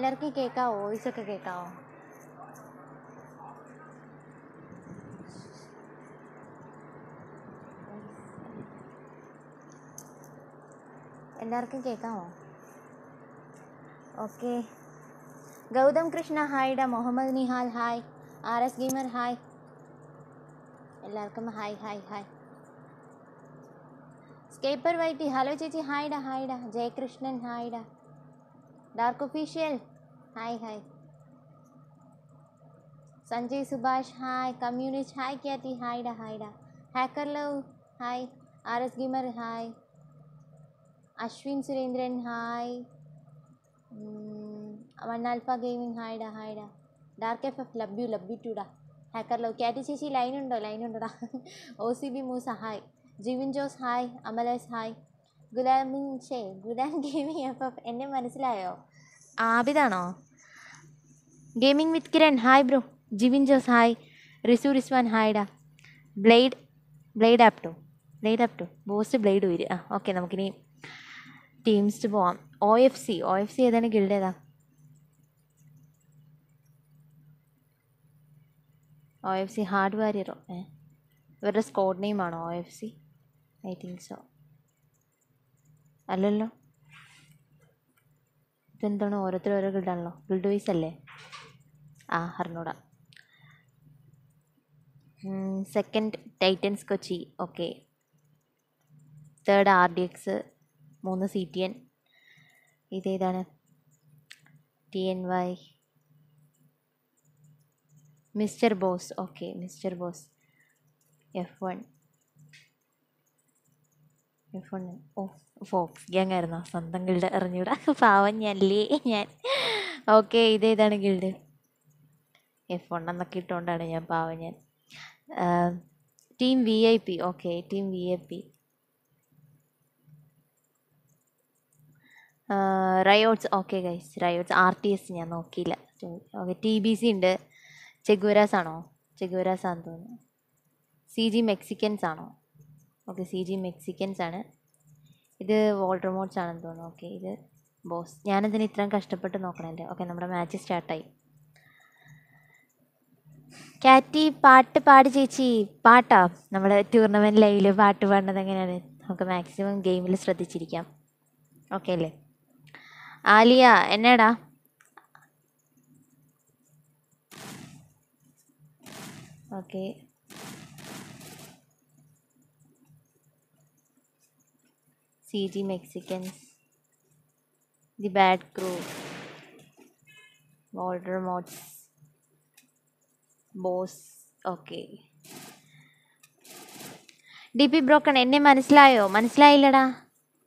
लड़की के का हो इस के का हो लड़की के का हो ओके गौतम कृष्ण हाय डा Mohammed Nihal hi R S gamer hi elm hi hi hi स्केपर वैटी हलो चेची हाय डा हाय डा जय कृष्णन हाय डा dark official hi hi Sanjay Subhash hi communist hi कहती हाईडा हाईडा hacker love hi R S gamer hi Ashwin Surendran hi Aman alpha gaming हाईडा हाईडा dark F F love you love you too डा हैकर लव कैटी चेची लाइन उंडो line उंडोडा OCB moose hi Jeevan Jose हाय अमल हाय गुलाम शे गुलाम gaming F F एन्ने मनसिलायो ആബിദാണോ gaming with Kiran hi bro Jivin Jose hi Rizu Rizwan ഹായ്ഡാ ബ്ലേഡ് ബ്ലേഡ് ആപ്റ്റോ ബ്ലേഡ് ആപ്റ്റോ ബോസ്റ്റ് ബ്ലേഡ് വരിക ആ ഓക്കെ നമുക്കിനി ടീംസ് പോവാം O F C O F C ഏതാണ് ഗിൽഡ് ഏതാ ഒ എഫ് സി ഹാർഡ് വാരിയറോ ഏ ഇവരുടെ സ്കോഡ് നെയിമാണോ O F C I think so അല്ലല്ലോ ഇതെന്താണ് ഓരോരുത്തരും ഓരോ ഗിൽഡാണല്ലോ ഗിൽഡ് വൈസ് അല്ലേ ആ അറിഞ്ഞൂടാ second titans Kochi okay third R D X മൂന്ന് സി ടി എൻ ഇതേതാണ് T N Y mister boss okay mister boss F one iPhone ഓ ഫോക്സ് ഗ്യാങ് സ്വന്തം ഗിൽഡ് അറിഞ്ഞൂടാ പാവം ഞല്ലേ ഞാൻ ഓക്കെ ഇതേതാണ് ഗിൽഡ് എഫ് വൺ എന്നൊക്കെ ഇട്ടുകൊണ്ടാണ് ഞാൻ പാവം ഞാൻ team V I P okay team V I P riots okay guys riots R T S ഞാൻ നോക്കിയില്ല ഓക്കെ ടി ബി സി ഉണ്ട് ചെഗുരാസ് ആണോ ചെഗുരാസ് ആണെന്ന് തോന്നുന്നു സി ജി മെക്സിക്കൻസ് ആണോ ഓക്കെ സി ജി മെക്സിക്കൻസ് ആണ് ഇത് റിമോട്ട്സ് ആണെന്ന് തോന്നുന്നു ഓക്കെ ഇത് ബോസ് ഞാനതിന് ഇത്രയും കഷ്ടപ്പെട്ട് നോക്കണല്ലേ ഓക്കെ നമ്മുടെ മാച്ച് സ്റ്റാർട്ടായി കാറ്റി പാട്ട് പാടി ചേച്ചി പാട്ടാ നമ്മുടെ ടൂർണമെൻറ്റ് ലൈവിൽ പാട്ട് പാടുന്നത് എങ്ങനെയാണ് നമുക്ക് മാക്സിമം ഗെയിമിൽ ശ്രദ്ധിച്ചിരിക്കാം ഓക്കെ അല്ലേ ആലിയ എന്നാടാ okay C G Mexicans the bad crew വോൾഡർ മോട്സ് boss okay D P broken എന്നെ മനസ്സിലായോ മനസ്സിലായില്ലടാ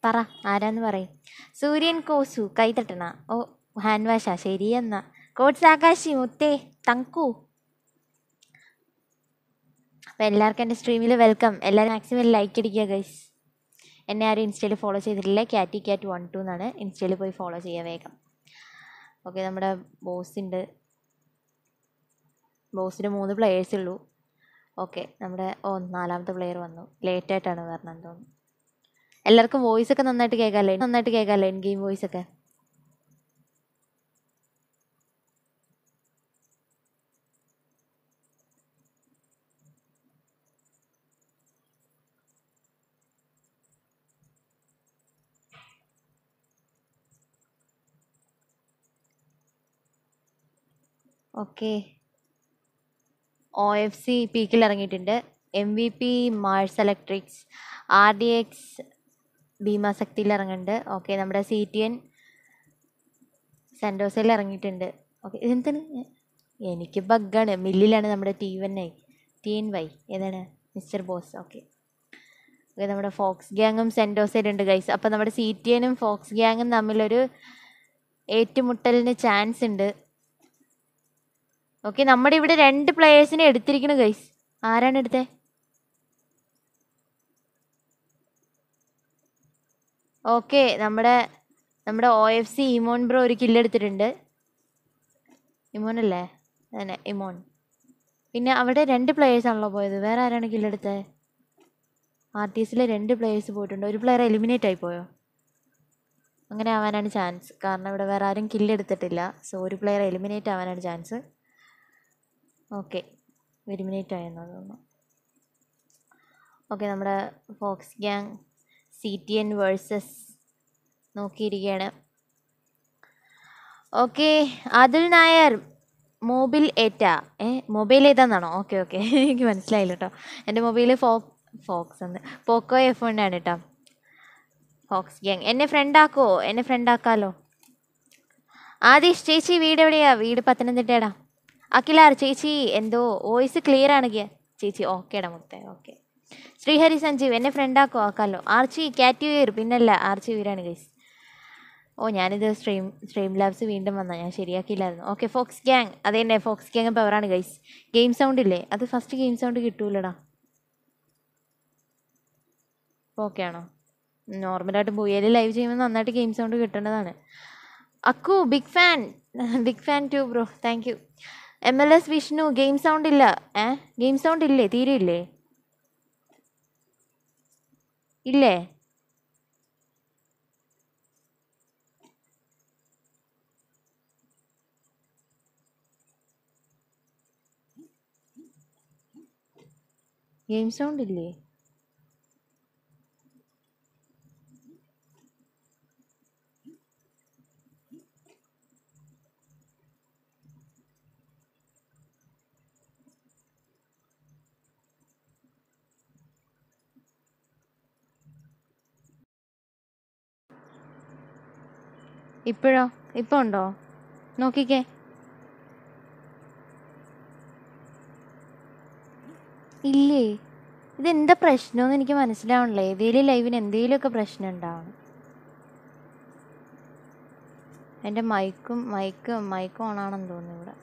പറ ആരാന്ന് പറയും സൂര്യൻ കോസു കൈതട്ടണ ഓ ഹാൻഡ് വാഷാ ശരിയെന്നാ കോട്സ് ആകാശി മുത്തേ തങ്കു അപ്പോൾ എല്ലാവർക്കും എൻ്റെ സ്ട്രീമിൽ വെൽക്കം എല്ലാവരും മാക്സിമം ലൈക്ക് അടിക്കുക ഗൈസ് എന്നെ ആരും ഇൻസ്റ്റയിൽ ഫോളോ ചെയ്തിട്ടില്ല ക്യാറ്റി ക്യാറ്റ് വൺ ടു എന്നാണ് ഇൻസ്റ്റയിൽ പോയി ഫോളോ ചെയ്യുക വേഗം ഓക്കെ നമ്മുടെ ബോസിൻ്റെ ബോസിന് മൂന്ന് പ്ലെയേഴ്സ് ഉള്ളൂ ഓക്കെ നമ്മുടെ ഓ നാലാമത്തെ പ്ലെയർ വന്നു ലേറ്റ് ആയിട്ടാണ് വരണം തോന്നുന്നു എല്ലാവർക്കും വോയിസ് ഒക്കെ നന്നായിട്ട് കേൾക്കാമല്ലേ നന്നായിട്ട് കേൾക്കാമല്ലേ എൻ ഗെയിം വോയിസ് ഒക്കെ ഓക്കെ ഒ എഫ് സി പീക്കിൽ ഇറങ്ങിയിട്ടുണ്ട് M V P Mars electrics R D X ഭീമാസക്തിയിൽ ഇറങ്ങുന്നുണ്ട് ഓക്കെ നമ്മുടെ സി ടി എൻ സെൻഡോസയിൽ ഇറങ്ങിയിട്ടുണ്ട് ഓക്കെ ഇതെന്താണ് എനിക്ക് ബഗ്ഗാണ് മില്ലിലാണ് നമ്മുടെ T one I T N Y ഏതാണ് മിസ്റ്റർ ബോസ് ഓക്കെ ഓക്കെ നമ്മുടെ ഫോക്സ് ഗ്യാങ്ങും സെൻഡോസയിലും ഉണ്ട് ഗൈസ് അപ്പോൾ നമ്മുടെ സി ടി എനും ഫോക്സ് ഗ്യാങ്ങും തമ്മിലൊരു ഏറ്റുമുട്ടലിന് ചാൻസ് ഉണ്ട് ഓക്കെ നമ്മുടെ ഇവിടെ രണ്ട് പ്ലേയേഴ്സിനെ എടുത്തിരിക്കണം ഗൈസ് ആരാണ് എടുത്തേ ഓക്കെ നമ്മുടെ നമ്മുടെ ഒ എഫ് സി ഇമോൺ ബ്രോ ഒരു കില്ലെടുത്തിട്ടുണ്ട് ഇമോൻ അല്ലേ അതന്നെ ഇമോൺ പിന്നെ അവിടെ രണ്ട് പ്ലേയേഴ്സ് ആണല്ലോ പോയത് വേറെ ആരാണ് കില്ലെടുത്തത് ആർ ടി എസിലെ രണ്ട് പ്ലേയേഴ്സ് പോയിട്ടുണ്ട് ഒരു പ്ലെയർ എലിമിനേറ്റ് ആയി പോയോ അങ്ങനെ ആവാനാണ് ചാൻസ് കാരണം ഇവിടെ വേറെ ആരും കില്ലെടുത്തിട്ടില്ല സോ ഒരു പ്ലെയർ എലിമിനേറ്റ് ആവാനാണ് ചാൻസ് ഓക്കെ വെരിമിനേറ്റ് ആയെന്ന് തോന്നുന്നു ഓക്കെ നമ്മുടെ Fox gang C T N versus നോക്കിയിരിക്കുകയാണ് ഓക്കെ അതിൽ നായർ മൊബൈൽ ഏറ്റ ഏ മൊബൈൽ ഏതാന്നാണോ ഓക്കെ ഓക്കെ എനിക്ക് മനസ്സിലായില്ല കേട്ടോ എൻ്റെ മൊബൈൽ ഫോ ഫോക്സ് എന്ന് പോക്കോ എഫ് ആണ് കേട്ടോ ഫോക്സ് ഗ്യാങ് എന്നെ ഫ്രണ്ടാക്കുമോ എന്നെ ഫ്രണ്ടാക്കാമല്ലോ ആദ്യ ചേച്ചി വീട് എവിടെയാണ് വീട് പത്തനംതിട്ടയടാ അഖിലാർ ചേച്ചി എന്തോ വോയിസ് ക്ലിയർ ആണെങ്കിൽ ചേച്ചി ഓക്കേടാ മുത്തേ ഓക്കെ ശ്രീഹരി സഞ്ജീവ് എന്നെ ഫ്രണ്ടാക്കോ ആക്കാമല്ലോ ആർച്ചി കാറ്റ് വീർ പിന്നല്ല ആർച്ചി വീരാണ് ഗൈസ് ഓ ഞാനിത് സ്ട്രീം സ്ട്രീം ലാബ്സ് വീണ്ടും വന്നാൽ ഞാൻ ശരിയാക്കിയില്ലായിരുന്നു ഓക്കെ ഫോക്സ് ഗ്യാങ് അത് തന്നെ ഫോക്സ് ഗ്യാങ് പവറാണ് ഗൈസ് ഗെയിം സൗണ്ട് ഇല്ലേ അത് ഫസ്റ്റ് ഗെയിം സൗണ്ട് കിട്ടൂലടാ ഓക്കെ ആണോ നോർമലായിട്ട് ബുയയിൽ ലൈവ് ചെയ്യുമ്പോൾ നന്നായിട്ട് ഗെയിം സൗണ്ട് കിട്ടേണ്ടതാണ് അക്കു big fan big fan too bro thank M L S Vishnu game sound ഇല്ല ഏ ഗെയിം സൗണ്ട് ഇല്ലേ തീരെ ഇല്ലേ ഇല്ലേ ഗെയിം സൗണ്ട് ഇല്ലേ ഇപ്പോഴോ ഇപ്പോൾ ഉണ്ടോ നോക്കിക്കേ ഇല്ലേ ഇതെന്താ പ്രശ്നമെന്ന് എനിക്ക് മനസ്സിലാവണല്ലോ ഏതെങ്കിലും ലൈവിന് എന്തെങ്കിലുമൊക്കെ പ്രശ്നം ഉണ്ടാവണം എൻ്റെ മൈക്കും മൈക്ക് മൈക്ക് ഓണാണെന്ന് തോന്നുന്നു ഇവിടെ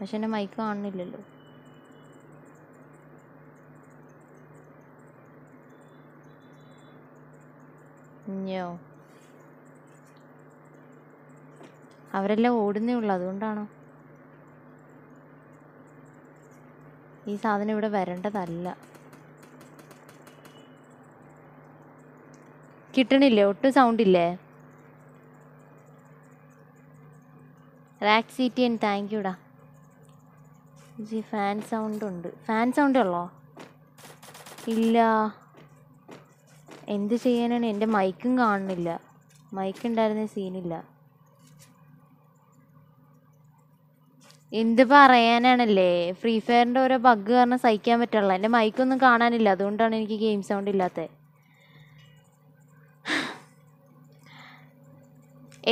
പക്ഷെ എൻ്റെ മൈക്ക് കാണുന്നില്ലല്ലോ ഞോ അവരെല്ലാം ഓടുന്നേ ഉള്ളൂ അതുകൊണ്ടാണോ ഈ സാധനം ഇവിടെ വരേണ്ടതല്ല കിട്ടണില്ലേ ഒട്ടും സൗണ്ട് ഇല്ലേ റാക്ക് സീറ്റി ആൻഡ് താങ്ക് യുടാ ജി ഫാൻ സൗണ്ട് ഉണ്ട് ഫാൻ സൗണ്ട് ഉള്ളോ ഇല്ല എന്ത് ചെയ്യാനാണ് എൻ്റെ മൈക്കും കാണുന്നില്ല മൈക്ക് ഉണ്ടായിരുന്ന സീനില്ല എന്ത് പറയാനാണല്ലേ ഫ്രീ ഫയറിൻ്റെ ഓരോ ബഗ് കാരണം സഹിക്കാൻ പറ്റുള്ള എൻ്റെ മൈക്കൊന്നും കാണാനില്ല അതുകൊണ്ടാണ് എനിക്ക് ഗെയിം സൗണ്ട് ഇല്ലാത്തത്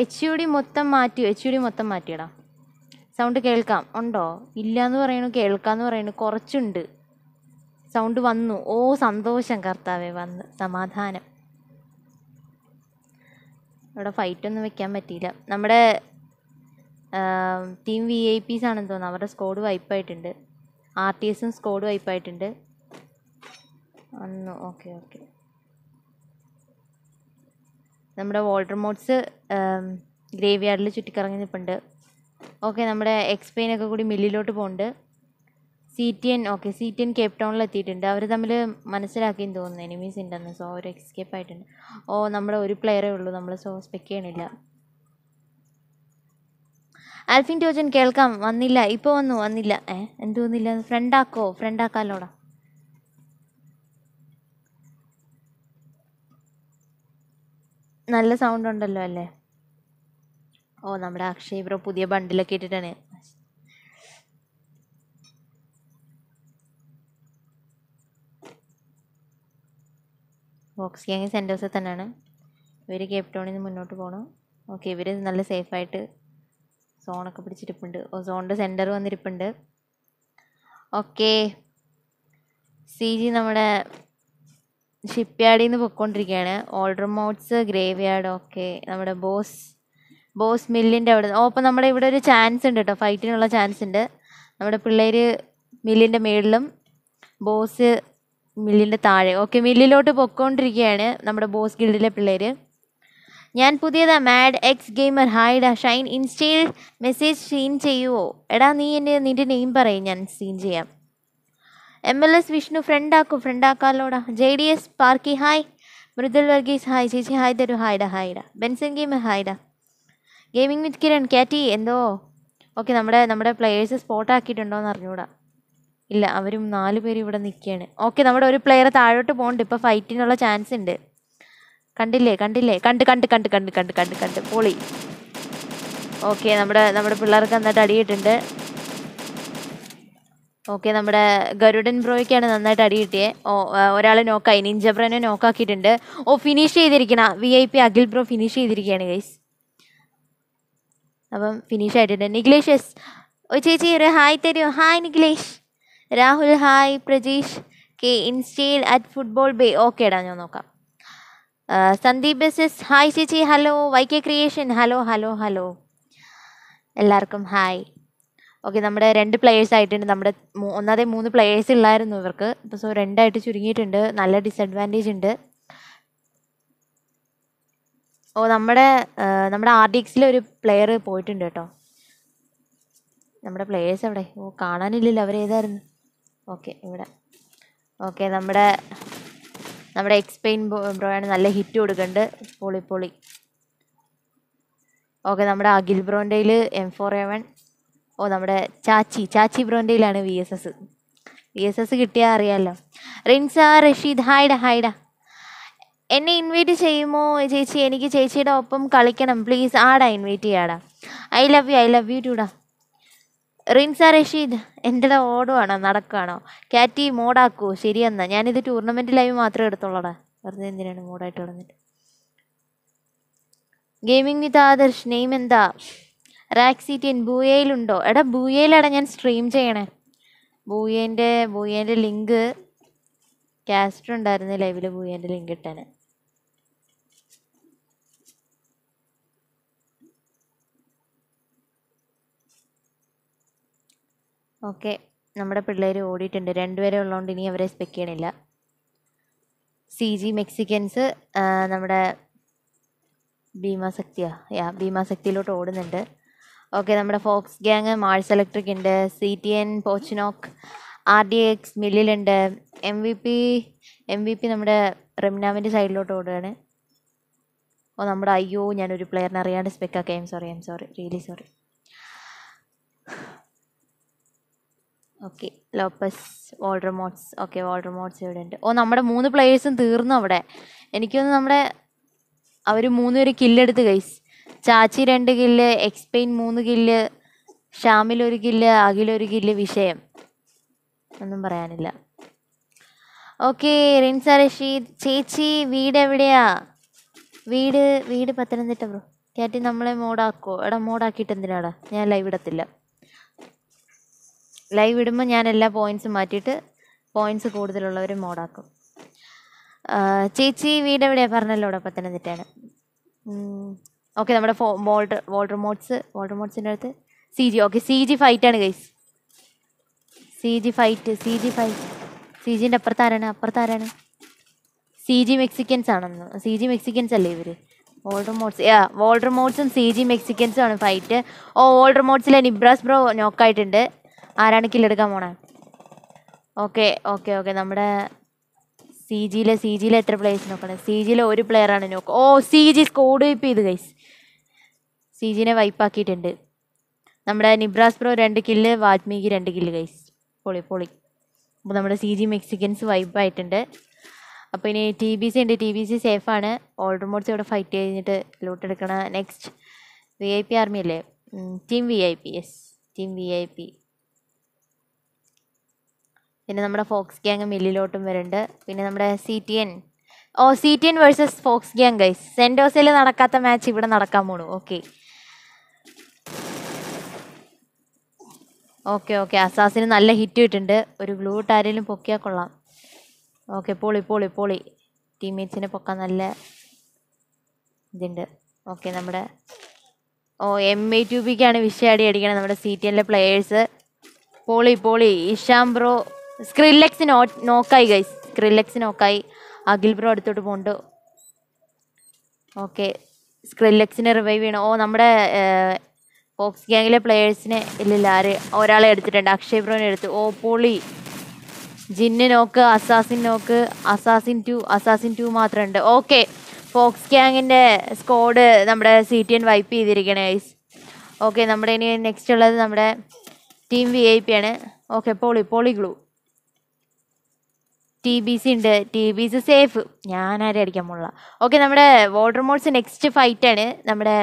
എച്ച് യു ഡി മൊത്തം മാറ്റി എച്ച് യു ഡി മൊത്തം മാറ്റിയടാ സൗണ്ട് കേൾക്കാം ഉണ്ടോ ഇല്ല എന്ന് പറയണു കേൾക്കാമെന്ന് പറയണു കുറച്ചുണ്ട് സൗണ്ട് വന്നു ഓ സന്തോഷം കർത്താവേ വന്ന് സമാധാനം ഇവിടെ ഫൈറ്റൊന്നും വെക്കാൻ പറ്റിയില്ല നമ്മുടെ ടീം വി ഐ പീസ് ആണെന്ന് തോന്നുന്നു അവരുടെ വൈപ്പ് ആയിട്ടുണ്ട് ആർ ടി എസും സ്കോഡ് വൈപ്പ് ആയിട്ടുണ്ട് ഓക്കെ ഓക്കെ നമ്മുടെ വോൾട്ടർ മോഡ്സ് ഗ്രേവ് യാർഡിൽ ചുറ്റിക്കറങ്ങി നിൽപ്പുണ്ട് ഓക്കെ നമ്മുടെ എക്സ്പെയിനൊക്കെ കൂടി മില്ലിലോട്ട് പോകുന്നുണ്ട് C T N okay C T N cape ടൗണിൽ എത്തിയിട്ടുണ്ട് അവർ തമ്മിൽ മനസ്സിലാക്കിയെന്ന് തോന്നുന്നു എനിമീസ് ഉണ്ടെന്ന് സോ അവർ എക്സ്കേപ്പ് ആയിട്ടുണ്ട് ഓ oh, നമ്മുടെ ഒരു പ്ലെയറേ ഉള്ളൂ നമ്മൾ സോ സ്പെക്ക് ചെയ്യണില്ല ആൽഫിൻ ട്യൂജൻ കേൾക്കാം വന്നില്ല ഇപ്പൊ വന്നു വന്നില്ല ഏ എന്ത് വന്നില്ല ഫ്രണ്ടാക്കോ ഫ്രണ്ടാക്കാലോടാ നല്ല സൗണ്ട് ഉണ്ടല്ലോ അല്ലേ ഓ നമ്മുടെ അക്ഷയ് ബ്രോ പുതിയ ബണ്ടിലൊക്കെ ഇട്ടിട്ടാണ് ബോക്സ് ഗ്യാങ് സെൻറ്റേഴ്സിൽ തന്നെയാണ് ഇവർ കേപ്റ്റോണിൽ നിന്ന് മുന്നോട്ട് പോകണം ഓക്കെ ഇവർ നല്ല സേഫായിട്ട് സോണൊക്കെ പിടിച്ചിരിപ്പുണ്ട് സോണിൻ്റെ സെൻറ്റർ വന്നിരിപ്പുണ്ട് ഓക്കെ സി ജി നമ്മുടെ ഷിപ്പ് യാർഡിൽ നിന്ന് പൊയ്ക്കൊണ്ടിരിക്കുകയാണ് older mods grave yard okay നമ്മുടെ ബോസ് ബോസ് മില്ലിൻ്റെ അവിടെ ഓ അപ്പം നമ്മുടെ ഇവിടെ ഒരു ചാൻസ് ഉണ്ട് കേട്ടോ ഫൈറ്റിനുള്ള ചാൻസ് ഉണ്ട് നമ്മുടെ പിള്ളേർ മില്ലിൻ്റെ മേളിലും ബോസ് മില്ലിൻ്റെ താഴെ ഓക്കെ മില്ലിലോട്ട് പൊയ്ക്കൊണ്ടിരിക്കുകയാണ് നമ്മുടെ ബോസ് ഗിൽഡിലെ പിള്ളേർ ഞാൻ പുതിയതാ മാഡ് എക്സ് ഗെയിമർ ഹായ്ഡാ ഷൈൻ ഇൻസ്റ്റയിൽ മെസ്സേജ് സീൻ ചെയ്യുവോ എടാ നീ എൻ്റെ നിൻ്റെ നെയിം പറയും ഞാൻ സീൻ ചെയ്യാം എം എൽ എസ് വിഷ്ണു ഫ്രണ്ടാക്കും ഫ്രണ്ടാക്കാലോടാ ജെ ഡി എസ് പാർക്കി ഹായ് മൃദുൽ വർഗീസ് ഹായ് ചേച്ചി ഹായ് തരൂ ഹായ്ഡാ ഹായ്ഡാ ബെൻസൻ ഗെയിമർ ഹായ്ഡാ ഗെയിമിംഗ് വിത്ത് കിരൺ കാറ്റി എന്തോ ഓക്കെ നമ്മുടെ നമ്മുടെ പ്ലെയേഴ്സ് സ്പോട്ട് ആക്കിയിട്ടുണ്ടോ എന്ന് അറിഞ്ഞൂടാ ഇല്ല അവരും നാല് പേര് ഇവിടെ നിൽക്കുകയാണ് ഓക്കെ നമ്മുടെ ഒരു പ്ലെയർ താഴോട്ട് പോകണ്ട് ഇപ്പോൾ ഫൈറ്റിനുള്ള ചാൻസ് ഉണ്ട് കണ്ടില്ലേ കണ്ടില്ലേ കണ്ട് കണ്ട് കണ്ട് കണ്ട് കണ്ട് കണ്ട് കണ്ട് പൊളി ഓക്കെ നമ്മുടെ നമ്മുടെ പിള്ളേർക്ക് നന്നായിട്ട് അടിയിട്ടുണ്ട് ഓക്കെ നമ്മുടെ ഗരുഡൻ ബ്രോയ്ക്കാണ് നന്നായിട്ട് അടി കിട്ടിയേ ഓ ഒരാൾ നോക്കായി നിഞ്ചബ്രനെ നോക്കാക്കിയിട്ടുണ്ട് ഓ ഫിനിഷ് ചെയ്തിരിക്കണ V I P Akhil bro finish ചെയ്തിരിക്കുകയാണ് ഗൈസ് അപ്പം ഫിനിഷ് ആയിട്ടുണ്ട് എസ് ഓ ചേച്ചി ഒരു ഹായ് തരൂ ഹായ് നിഗ്ലേഷ് രാഹുൽ ഹായ് പ്രജീഷ് കെ ഇൻസ്റ്റേൽ അറ്റ് ഫുട്ബോൾ ബേ ഓക്കേടാ ഞാൻ നോക്കാം സന്ദീപ് എസ് ഹായ് ചേച്ചി hello Y K creation hello hello hello എല്ലാവർക്കും ഹായ് ഓക്കെ നമ്മുടെ രണ്ട് പ്ലേയേഴ്സ് ആയിട്ടുണ്ട് നമ്മുടെ ഒന്നാതെ മൂന്ന് പ്ലേയേഴ്സ് ഉള്ളായിരുന്നു ഇവർക്ക് ഇപ്പോൾ സോ രണ്ടായിട്ട് ചുരുങ്ങിയിട്ടുണ്ട് നല്ല ഡിസഡ്വാൻറ്റേജ് ഉണ്ട് ഓ നമ്മുടെ നമ്മുടെ ആർ ഡി എക്സിലെ ഒരു പ്ലെയർ പോയിട്ടുണ്ട് കേട്ടോ നമ്മുടെ പ്ലേയേഴ്സ് എവിടെ ഓ കാണാനില്ലല്ലോ അവരേതായിരുന്നു ഓക്കെ ഇവിടെ ഓക്കെ നമ്മുടെ നമ്മുടെ എക്സ്പെയിൻ ബ്രോയാണ് നല്ല ഹിറ്റ് കൊടുക്കുന്നുണ്ട് പൊളി പൊളി ഓക്കെ നമ്മുടെ അഖിൽ ബ്രോൻ്റെയിൽ എം ഫോർ എ വൺ ഓ നമ്മുടെ ചാച്ചി ചാച്ചി ബ്രോൻ്റെയിലാണ് V S S V S S കിട്ടിയാൽ അറിയാമല്ലോ റിൻസ റഷീദ് ഹായ്ഡ ഹായ്ഡ എന്നെ ഇൻവൈറ്റ് ചെയ്യുമോ ചേച്ചി എനിക്ക് ചേച്ചിയുടെ ഒപ്പം കളിക്കണം പ്ലീസ് ആടാ ഇൻവൈറ്റ് ചെയ്യാടാ I love you I love you ടുടാ റിൻസ റഷീദ് എൻ്റെ ഓടുവാണോ നടക്കുകയാണോ കാറ്റി മോഡാക്കൂ ശരിയെന്നാ ഞാനിത് ടൂർണമെൻറ്റ് ലൈവ് മാത്രമേ എടുത്തുള്ളടാ വെറുതെ എന്തിനാണ് മോഡായിട്ട് കിടന്നിട്ട് ഗെയിമിംഗ് വിത്ത് ആദർശ് നെയിം എന്താ റാക്സി ബൂയയിലുണ്ടോ എടാ ബൂയയിലാണ് ഞാൻ സ്ട്രീം ചെയ്യണേ ബൂയേൻ്റെ ബൂയേൻ്റെ ലിങ്ക് കാസ്റ്റർ ഉണ്ടായിരുന്നു ലൈവിൽ ബൂയേൻ്റെ ലിങ്ക് ഇട്ടേനെ ഓക്കെ നമ്മുടെ പിള്ളേർ ഓടിയിട്ടുണ്ട് രണ്ടുപേരെ ഉള്ളതുകൊണ്ട് ഇനി അവരെ സ്പെക്ക് ചെയ്യണില്ല സി ജി മെക്സിക്കൻസ് നമ്മുടെ ഭീമാസക്തിയാ യാ ഭീമാസക്തിയിലോട്ട് ഓടുന്നുണ്ട് ഓക്കെ നമ്മുടെ ഫോക്സ് ഗ്യാങ് മാൾസ് ഇലക്ട്രിക് ഉണ്ട് സി ടി എൻ പോച്ചിനോക്ക് ആർ ഡി എക്സ് മില്ലിലുണ്ട് M V P M V P നമ്മുടെ റെമിനാമിൻ്റെ സൈഡിലോട്ട് ഓടുകയാണ് ഓ നമ്മുടെ അയ്യോ ഞാനൊരു പ്ലെയറിനെ അറിയാണ്ട് സ്പെക്കാക്കാം am sorry I am sorry really sorry okay ലോപ്പസ് റിമോട്ട്സ് ഓക്കെ റിമോട്ട്സ് ഇവിടെ ഉണ്ട് ഓ നമ്മുടെ മൂന്ന് പ്ലേയേഴ്സും തീർന്നു അവിടെ എനിക്കൊന്ന് നമ്മുടെ അവർ മൂന്ന് പേര് കില്ലെടുത്ത് കൈസ് ചാച്ചി രണ്ട് കില്ല് എക്സ്പെയിൻ മൂന്ന് കില്ല് ഷാമിൽ ഒരു കില്ല് അഖിൽ ഒരു കില്ല് വിഷയം ഒന്നും പറയാനില്ല ഓക്കെ റിൻസ റഷീദ് ചേച്ചി വീട് എവിടെയാ വീട് വീട് പത്തനംതിട്ട ബ്രോ ചേട്ടി നമ്മളെ മോഡാക്കോ എടാ മോഡാക്കിയിട്ട് എന്തിനാടാ ഞാൻ ലൈവ് ഇടത്തില്ല ലൈവ് ഇടുമ്പോൾ ഞാൻ എല്ലാ പോയിൻറ്സും മാറ്റിയിട്ട് പോയിൻറ്റ്സ് കൂടുതലുള്ളവർ മോഡാക്കും ചേച്ചി വീട് എവിടെയാണ് അവിടെ പത്തനംതിട്ടയാണ് ഓക്കെ നമ്മുടെ ഫോ വോൾട്ടർ വോൾട്ട് റിമോട്ട്സ് വോൾട്ട് റിമോട്ട്സിൻ്റെ അടുത്ത് C G okay C G ആണ് guys C G fight C G fight C ജിൻ്റെ അപ്പുറത്താരാണ് അപ്പുറത്താരാണ് സി ജി മെക്സിക്കൻസ് ആണെന്ന് സി ജി മെക്സിക്കൻസ് അല്ലേ ഇവർ വോൾട്ടർ റിമോട്ട്സ് ആ വോൾട്ടർ റിമോട്ട്സും സി ജി മെക്സിക്കൻസും ആണ് ഫൈറ്റ് ഓ വോൾട്ടർ റിമോട്ട്സിലെ നിബ്രാസ് ബ്രോ നോക്കായിട്ടുണ്ട് ആരാണ് കില്ലെടുക്കാൻ പോണേ ഓക്കെ ഓക്കെ ഓക്കെ നമ്മുടെ സി ജിയിലെ സി ജിയിലെ എത്ര പ്ലേയേഴ്സ് നോക്കണേ സി ജിയിലെ ഒരു പ്ലെയറാണ് നോക്ക് ഓ സി ജി സ്കോഡ് വൈപ്പ് ചെയ്ത് ഗൈസ് സി ജിനെ വൈപ്പാക്കിയിട്ടുണ്ട് നമ്മുടെ നിബ്രാസ് പ്രോ രണ്ട് കില്ല് വാത്മീകി രണ്ട് കില്ല് ഗൈസ് പൊളി പൊളി അപ്പോൾ നമ്മുടെ സി ജി മെക്സിക്കൻസ് വൈപ്പായിട്ടുണ്ട് അപ്പോൾ ഇനി ടി ബി സി ഉണ്ട് ടി ബി സി സേഫാണ് ഓൾഡർ മോഡ്സ് ഇവിടെ ഫൈറ്റ് കഴിഞ്ഞിട്ട് ലൂട്ട് എടുക്കണ next V I P army അല്ലേ team V I P yes team V I P പിന്നെ നമ്മുടെ ഫോക്സ് ഗ്യാങ് മില്ലിലോട്ടും വരുന്നുണ്ട് പിന്നെ നമ്മുടെ സി ടി എൻ ഓ C T N versus fox gang guys സെൻഡോസിൽ നടക്കാത്ത മാച്ച് ഇവിടെ നടക്കാൻ പോണു ഓക്കെ ഓക്കെ ഓക്കെ അസാസിന് നല്ല ഹിറ്റ് കിട്ടുന്നുണ്ട് ഒരു ഗ്ലൂ ആരെങ്കിലും പൊക്കിയാൽ കൊള്ളാം ഓക്കെ പൊളി പൊളി പൊളി ടീംമേറ്റ്സിനെ പൊക്കാൻ നല്ല ഇതുണ്ട് ഓക്കെ നമ്മുടെ ഓ എം എ ടു ബിക്കാണ് വിഷയാടി അടിക്കണത് നമ്മുടെ സി ടി എൻ്റെ പ്ലെയേഴ്സ് പോളി പോളി ഇഷാം ബ്രോ സ്ക്രില്ലെക്സ് നോ നോക്കായി ഗൈസ് സ്ക്രില്ലെക്സ് നോക്കായി അഖിൽ ബ്രോ അടുത്തോട്ട് പോകണ്ടോ ഓക്കെ സ്ക്രില്ലെക്സിനെ റിവൈവ് ചെയ്യണം ഓ നമ്മുടെ ഫോക്സ് ഗ്യാങ്ങിലെ പ്ലെയേഴ്സിനെ ഇല്ലില്ല ആര് ഒരാളെ എടുത്തിട്ടുണ്ട് അക്ഷയ് ബ്രോനെ എടുത്തു ഓ പൊളി ജിന്ന് knock assassin knock assassin two assassin two മാത്രമുണ്ട് ഓക്കെ ഫോക്സ് ഗ്യാങ്ങിൻ്റെ സ്കോഡ് നമ്മുടെ സി ടി എൻ വൈപ്പ് ചെയ്തിരിക്കണേ ഗൈസ് ഓക്കെ നമ്മുടെ ഇനി നെക്സ്റ്റ് ഉള്ളത് നമ്മുടെ ടീം വി ഐ പി ആണ് ഓക്കെ പോളി പോളി ഗ്ലൂ ടി ബി സി ഉണ്ട് ടി ബി സി സേഫ് ഞാനാരും അടിക്കാൻ പോള ഓക്കെ നമ്മുടെ വാട്ടർ മോൾസ് നെക്സ്റ്റ് ആണ് നമ്മുടെ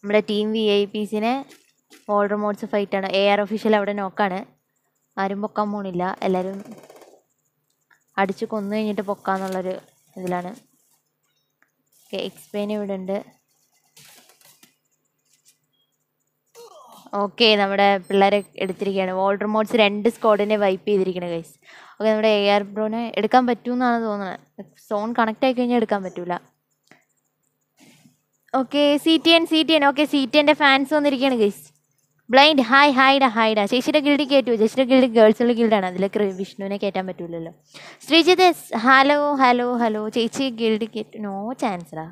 നമ്മുടെ ടീം വി ഐ സിനെ വാട്ടർ മോൾസ് ആണ് എ ആർ ഒഫീഷ്യൽ അവിടെ നോക്കാണ് ആരും പൊക്കാൻ പോണില്ല എല്ലാവരും അടിച്ച് കൊന്നു കഴിഞ്ഞിട്ട് പൊക്കാന്നുള്ളൊരു ഇതിലാണ് ഓക്കെ എക്സ്പെയിൻ ഇവിടെ ഉണ്ട് ഓക്കെ നമ്മുടെ പിള്ളേരെ എടുത്തിരിക്കുകയാണ് വോൾഡർ മോഡ്സ് രണ്ട് സ്ക്വാഡിനെ വൈപ്പ് ചെയ്തിരിക്കണേ ഗൈസ് ഓക്കെ നമ്മുടെ എ ആർ ബ്രോനെ എടുക്കാൻ പറ്റുമെന്നാണ് തോന്നുന്നത് സോൺ കണക്റ്റ് ആയി കഴിഞ്ഞാൽ എടുക്കാൻ പറ്റൂല okay C T N C T N okay C T എൻ്റെ ഫാൻസ് വന്നിരിക്കുകയാണ് ഗൈസ് ബ്ലൈൻഡ് ഹായ് ഹായ്ഡാ ഹായ്ഡാ ശശിയുടെ ഗിൽഡ് കയറ്റു ചേച്ചിയുടെ ഗിൽഡ് ഗേൾസുള്ള ഗിൽഡാണ് അതിലേക്ക് വിഷ്ണുവിനെ കയറ്റാൻ പറ്റൂലല്ലോ ശ്രീജിത്ത് ഹലോ ഹലോ ഹലോ ചേച്ചി ഗിൽഡ് കയറ്റു നോ ചാൻസറാ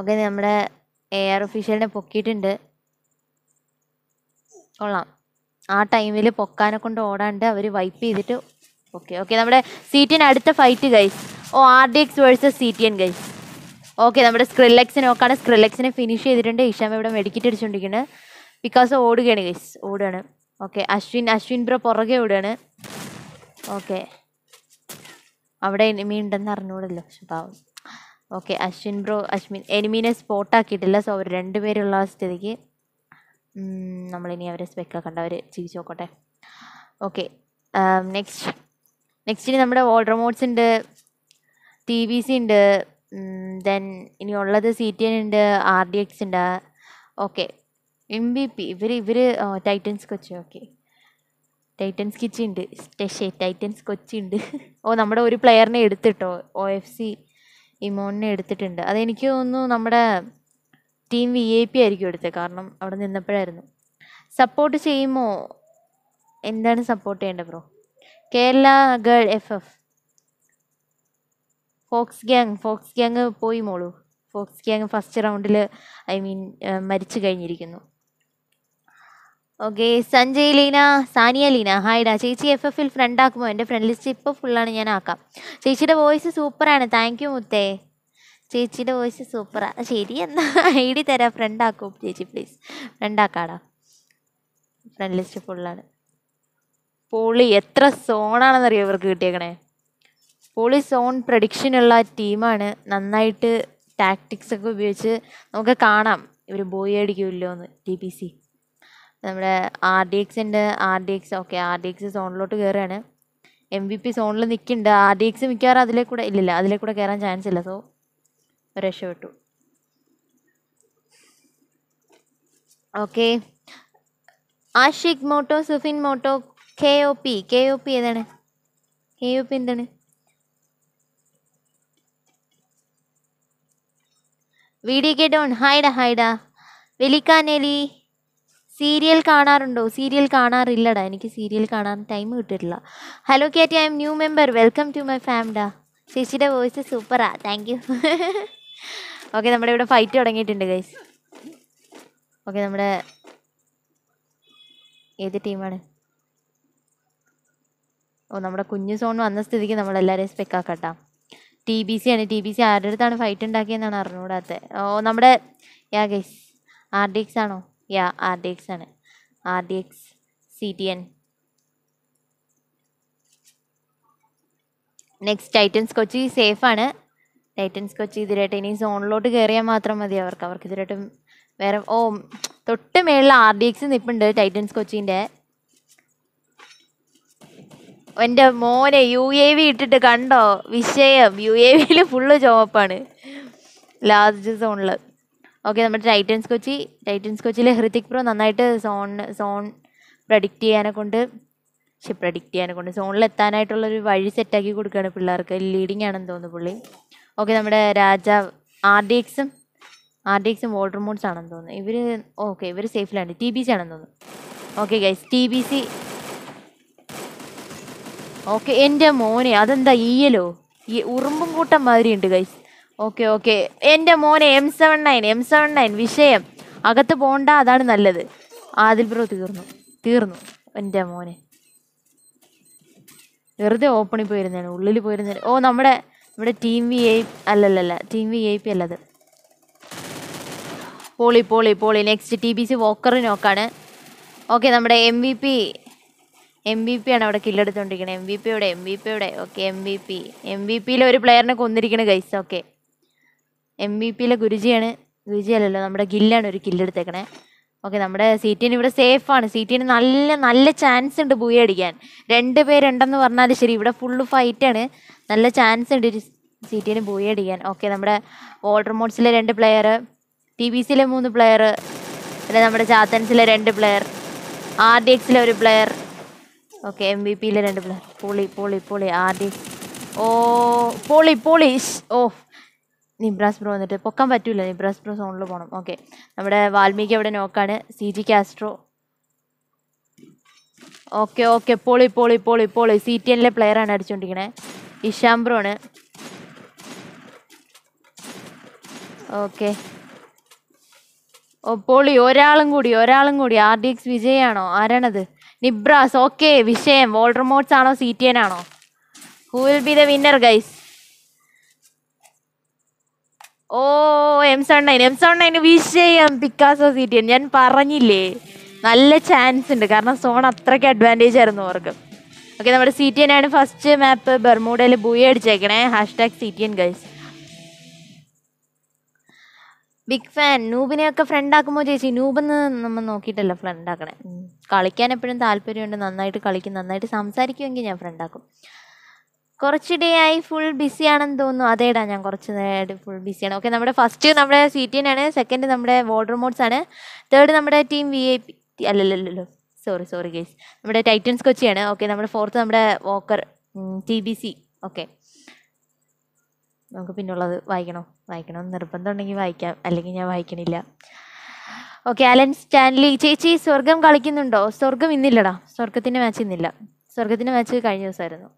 ഓക്കെ നമ്മുടെ എ ആർ ഒഫീഷ്യലിനെ പൊക്കിയിട്ടുണ്ട് കൊള്ളാം ആ ടൈമിൽ പൊക്കാനെ കൊണ്ട് ഓടാണ്ട് അവർ വൈപ്പ് ചെയ്തിട്ട് ഓക്കെ ഓക്കെ നമ്മുടെ സി ടി അടുത്ത ഫൈറ്റ് ഗൈസ് ഓ R D X versus C T N guys okay നമ്മുടെ സ്ക്രില്ലക്സിന് നോക്കാണ് സ്ക്രില്ലക്സിനെ ഫിനിഷ് ചെയ്തിട്ടുണ്ട് ഇഷാമ ഇവിടെ മെഡിക്കറ്റ് അടിച്ചുകൊണ്ടിരിക്കുന്നത് ബിക്കോസ് ഓടുകയാണ് ഗൈസ് ഓടുകയാണ് ഓക്കെ അശ്വിൻ അശ്വിൻ ബ്രോ പുറകെ ഓടുകയാണ് ഓക്കെ അവിടെ എനിമി ഉണ്ടെന്ന് അറിഞ്ഞുകൂടല്ലോ പാവം ഓക്കെ അശ്വിൻ ബ്രോ അശ്വിൻ എനിമീനെ സ്പോട്ടാക്കിയിട്ടില്ല സോ അവർ രണ്ടുപേരുള്ള സ്ഥിതിക്ക് നമ്മളിനി അവരെ സ്പെക്ക് ആക്കണ്ട അവർ ജീവിച്ചു നോക്കട്ടെ ഓക്കെ നെക്സ്റ്റ് നെക്സ്റ്റ് നമ്മുടെ ഓൾ മോഡ്സ് ഉണ്ട് ടി വി സി ഉണ്ട് ദെൻ ഇനി ഉള്ളത് സി ടി എൻ ഉണ്ട് ആർ ഡി എക്സ് ഉണ്ട് ഓക്കെ എം ബി പി ഇവർ ഇവർ ടൈറ്റൻസ് കൊച്ചി ഓക്കെ ടൈറ്റൻസ് കിച്ചി ഉണ്ട് സ്റ്റെഷേ ടൈറ്റൻസ് കൊച്ചി ഉണ്ട് ഓ നമ്മുടെ ഒരു പ്ലെയറിനെ എടുത്തിട്ടോ ഒ എഫ് സി ഇമോണിനെ എടുത്തിട്ടുണ്ട് അതെനിക്ക് തോന്നുന്നു നമ്മുടെ ടീം വി ഐ പി ആയിരിക്കും എടുത്തത് കാരണം അവിടെ നിന്നപ്പോഴായിരുന്നു സപ്പോർട്ട് ചെയ്യുമോ എന്താണ് സപ്പോർട്ട് ചെയ്യേണ്ടത് bro Kerala girl F F Fox gang Fox gang പോയി മോളൂ ഫോക്സ് ഗ്യാങ് ഫസ്റ്റ് റൗണ്ടിൽ ഐ മീൻ മരിച്ചു കഴിഞ്ഞിരിക്കുന്നു ഓക്കെ സഞ്ജയ് ലീന സാനിയ ലീന ഹായ്ഡാ ചേച്ചി എഫ് എഫിൽ ഫ്രണ്ട് ആക്കുമോ എൻ്റെ ഫ്രണ്ട് ലിസ്റ്റ് ഇപ്പോൾ ഫുള്ളാണ് ഞാൻ ആക്കാം ചേച്ചിയുടെ വോയിസ് സൂപ്പറാണ് താങ്ക് യു മുത്തേ ചേച്ചിയുടെ വോയിസ് സൂപ്പറാണ് ശരി എന്നാൽ ഐ ഡി തരാം ഫ്രണ്ടാക്കും ചേച്ചി പ്ലീസ് ഫ്രണ്ടാക്കാടാ ഫ്രണ്ട് ലിസ്റ്റ് ഫുള്ളാണ് പോളി എത്ര സോണാണെന്നറിയോ ഇവർക്ക് കിട്ടിയേക്കണേ പോളി സോൺ പ്രഡിക്ഷനുള്ള ടീമാണ് നന്നായിട്ട് ടാക്ടിക്സ് ഒക്കെ ഉപയോഗിച്ച് നമുക്ക് കാണാം ഇവർ ബോയി അടിക്കുമല്ലോ എന്ന് ടി പി സി നമ്മുടെ ആർ ഡി എക്സ് ഉണ്ട് R D X okay R D X സോണിലോട്ട് കയറുകയാണ് എം വി പി സോണിൽ നിൽക്കുന്നുണ്ട് ആർ ഡി എക്സ് മിക്കവാറും അതിലേക്കൂടെ ഇല്ലില്ല അതിലേക്കൂടെ കയറാൻ ചാൻസ് ഇല്ല സോ രക്ഷപ്പെട്ടു okay Ashiq Moto Sufin Moto K O P K O P ഏതാണ് കെ ഒ പി എന്താണ് വി ഡി കെ ഡോൺ ഹായ്ഡ ഹായ്ഡ വെലിക്കാനലി സീരിയൽ കാണാറുണ്ടോ സീരിയൽ കാണാറില്ലടാ എനിക്ക് സീരിയൽ കാണാൻ ടൈം കിട്ടിയിട്ടില്ല hello Kat I'm new member welcome to my family ചേച്ചിയുടെ വോയിസ് സൂപ്പറാ താങ്ക് യു ഓക്കെ നമ്മുടെ ഇവിടെ ഫൈറ്റ് തുടങ്ങിയിട്ടുണ്ട് ഗൈസ് ഓക്കെ നമ്മുടെ ഏത് ടീമാണ് ഓ നമ്മുടെ കുഞ്ഞു സോൺ വന്ന സ്ഥിതിക്ക് നമ്മളെല്ലാവരെയും സ്പെക്കാക്കട്ടാ ടി ബി സി ആണ് ടി ബി സി ആരുടെ അടുത്താണ് ഫൈറ്റ് ഉണ്ടാക്കിയെന്നാണ് അറിഞ്ഞുകൂടാത്ത ഓ നമ്മുടെ yeah guys R D X ആണോ യാ ആർ ഡി എക്സ് ആണ് R D X C T N next titans Kochi സേഫാണ് ടൈറ്റൻസ് കൊച്ചി ഇതിരായിട്ട് ഇനി സോണിലോട്ട് കയറിയാൽ മാത്രം മതി അവർക്ക് അവർക്ക് ഇതിരായിട്ടും വേറെ ഓ തൊട്ട് മേളിൽ ആർ ഡി എക്സ് നിപ്പുണ്ട് ടൈറ്റൻസ് കൊച്ചിൻ്റെ എൻ്റെ മോനെ യു എ വി ഇട്ടിട്ട് കണ്ടോ വിഷയം യു എ വിയിൽ ഫുള്ള് ചുവപ്പാണ് ലാസ്റ്റ് സോണിൽ ഓക്കെ നമ്മുടെ ടൈറ്റൻസ് കൊച്ചി ടൈറ്റൻസ് കൊച്ചിയിലെ ഹൃതിക് പ്രോ നന്നായിട്ട് സോൺ സോൺ പ്രഡിക്റ്റ് ചെയ്യാനെ കൊണ്ട് പക്ഷെ പ്രഡിക്റ്റ് ചെയ്യാനെ കൊണ്ട് സോണിൽ എത്താനായിട്ടുള്ളൊരു വഴി സെറ്റാക്കി കൊടുക്കുകയാണ് പിള്ളേർക്ക് ലീഡിങ് ആണെന്ന് തോന്നുന്നു പുള്ളി ഓക്കെ നമ്മുടെ രാജാവ് ആർ ഡി എക്സും ആർ ഡി എക്സും വോട്ടർ ആണെന്ന് തോന്നുന്നു ഇവർ ഓക്കെ ഇവർ സേഫിലാണ് ടി ബി സി ആണെന്ന് തോന്നുന്നു okay guys T B C okay എൻ്റെ മോനെ അതെന്താ ഈയലോ ഈ ഉറുമ്പും കൂട്ടം മാതിരി ഉണ്ട് ഗൈസ് ഓക്കെ ഓക്കെ എൻ്റെ മോനെ M seven nine M seven nine വിഷയം അകത്ത് പോണ്ട അതാണ് നല്ലത് ആദിൽ ബ്രോ തീർന്നു തീർന്നു എൻ്റെ മോനെ വെറുതെ ഓപ്പണിൽ പോയിരുന്നതാണ് ഉള്ളിൽ പോയിരുന്നതാണ് ഓ നമ്മുടെ ഇവിടെ ടീം വി ഐ അല്ലല്ല ടീം വി ഐ പി അല്ലത് പോളി പോളി പോളി next T B C walker നോക്കാണ് ഓക്കെ നമ്മുടെ M V P M V P ആണ് അവിടെ കില്ലെടുത്തോണ്ടിരിക്കുന്നത് എം പി എവിടെ എം പി എവിടെ okay M V P M V പിയിലെ ഒരു പ്ലെയറിനെ കൊന്നിരിക്കണ ഗൈസ് ഓക്കെ എം വി പിയിലെ ഗുരുജിയാണ് ഗുരുജി അല്ലല്ലോ നമ്മുടെ ഗില്ലാണ് ഒരു കില്ലെടുത്തേക്കണേ ഓക്കെ നമ്മുടെ സീറ്റിന് ഇവിടെ സേഫ് ആണ് സീറ്റിന് നല്ല നല്ല ചാൻസ് ഉണ്ട് ബൂയി അടിക്കാൻ രണ്ട് പേരുണ്ടെന്ന് പറഞ്ഞാൽ ശരി ഇവിടെ ഫുള്ള് ഫൈറ്റാണ് നല്ല ചാൻസ് ഉണ്ട് സീറ്റിന് ബൂയി അടിക്കാൻ ഓക്കെ നമ്മുടെ വാട്ടർ മോഡ്സിലെ രണ്ട് പ്ലെയർ ടി ബി സിയിലെ മൂന്ന് പ്ലെയർ പിന്നെ നമ്മുടെ ചാത്തൻസിലെ രണ്ട് പ്ലെയർ ആർ ഡി എക്സിലെ ഒരു പ്ലെയർ ഓക്കെ എം ബി പിയിലെ രണ്ട് പ്ലെയർ പൊളി പൊളി പൊളി ആർ ഡി ഓ പൊളി പൊളി ഓ നിബ്രാസ് ബ്രോ വന്നിട്ട് പൊക്കാൻ പറ്റൂല നിബ്രാസ് ബ്രോ സോണിൽ പോകണം ഓക്കെ നമ്മുടെ വാൽമീകി അവിടെ നോക്കാണ് C G Castro okay okay പോളി പോളി പോളി പോളി സി ടി എനിലെ പ്ലെയറാണ് അടിച്ചുകൊണ്ടിരിക്കണേ ബ്രോ ആണ് ഓക്കെ ഓ പോളി ഒരാളും കൂടി ഒരാളും കൂടി ആർ ഡി എക്സ് വിജയാണോ ആരാണത് നിബ്രാസ് ഓക്കെ വിഷയം വോൾഡർ മോഡ്സ് ആണോ സി ടി എൻ ആണോ who will be the winner guys ഓ M seven nine M seven nine വിഷയം പിക്കാസോ എൻ ഞാൻ പറഞ്ഞില്ലേ നല്ല ചാൻസ് ഉണ്ട് കാരണം സോൺ അത്രയ്ക്ക് അഡ്വാൻറ്റേജ് ആയിരുന്നു അവർക്ക് ഓക്കെ നമ്മുടെ സി ടി ആണ് ഫസ്റ്റ് മാപ്പ് ബെർമൂഡയിൽ ബൂയ അടിച്ചേക്കണേ tag C T N guys big fan നൂബിനെയൊക്കെ ഫ്രണ്ടാക്കുമ്പോൾ ചേച്ചി നൂബെന്ന് നമ്മൾ നോക്കിയിട്ടല്ല ഫ്രണ്ടാക്കണേ കളിക്കാൻ എപ്പോഴും താല്പര്യമുണ്ട് നന്നായിട്ട് കളിക്കും നന്നായിട്ട് സംസാരിക്കുമെങ്കിൽ ഞാൻ ഫ്രണ്ടാക്കും കുറച്ചിടെയായി ഫുൾ ബിസി ആണെന്ന് തോന്നുന്നു അതേടാ ഞാൻ കുറച്ച് നേരമായിട്ട് ഫുൾ ബിസിയാണ് ഓക്കെ നമ്മുടെ ഫസ്റ്റ് നമ്മുടെ സി ടി ആണ് സെക്കൻഡ് നമ്മുടെ വോട്ടർ മോഡ്സ് ആണ് തേർഡ് നമ്മുടെ ടീം വി ഐ പി അല്ലല്ലോ സോറി സോറി ഗേസ് നമ്മുടെ ടൈറ്റൻസ് കൊച്ചിയാണ് ഓക്കെ നമ്മുടെ ഫോർത്ത് നമ്മുടെ walker T B C okay നമുക്ക് പിന്നുള്ളത് വായിക്കണോ വായിക്കണം നിർബന്ധം ഉണ്ടെങ്കിൽ വായിക്കാം അല്ലെങ്കിൽ ഞാൻ വായിക്കണില്ല ഓക്കെ അലൻ സ്റ്റാൻലി ചേച്ചി സ്വർഗം കളിക്കുന്നുണ്ടോ സ്വർഗം ഇന്നില്ലടാ സ്വർഗത്തിൻ്റെ മാച്ച് ഇന്നില്ല സ്വർഗത്തിൻ്റെ മാച്ച് കഴിഞ്ഞ ദിവസമായിരുന്നു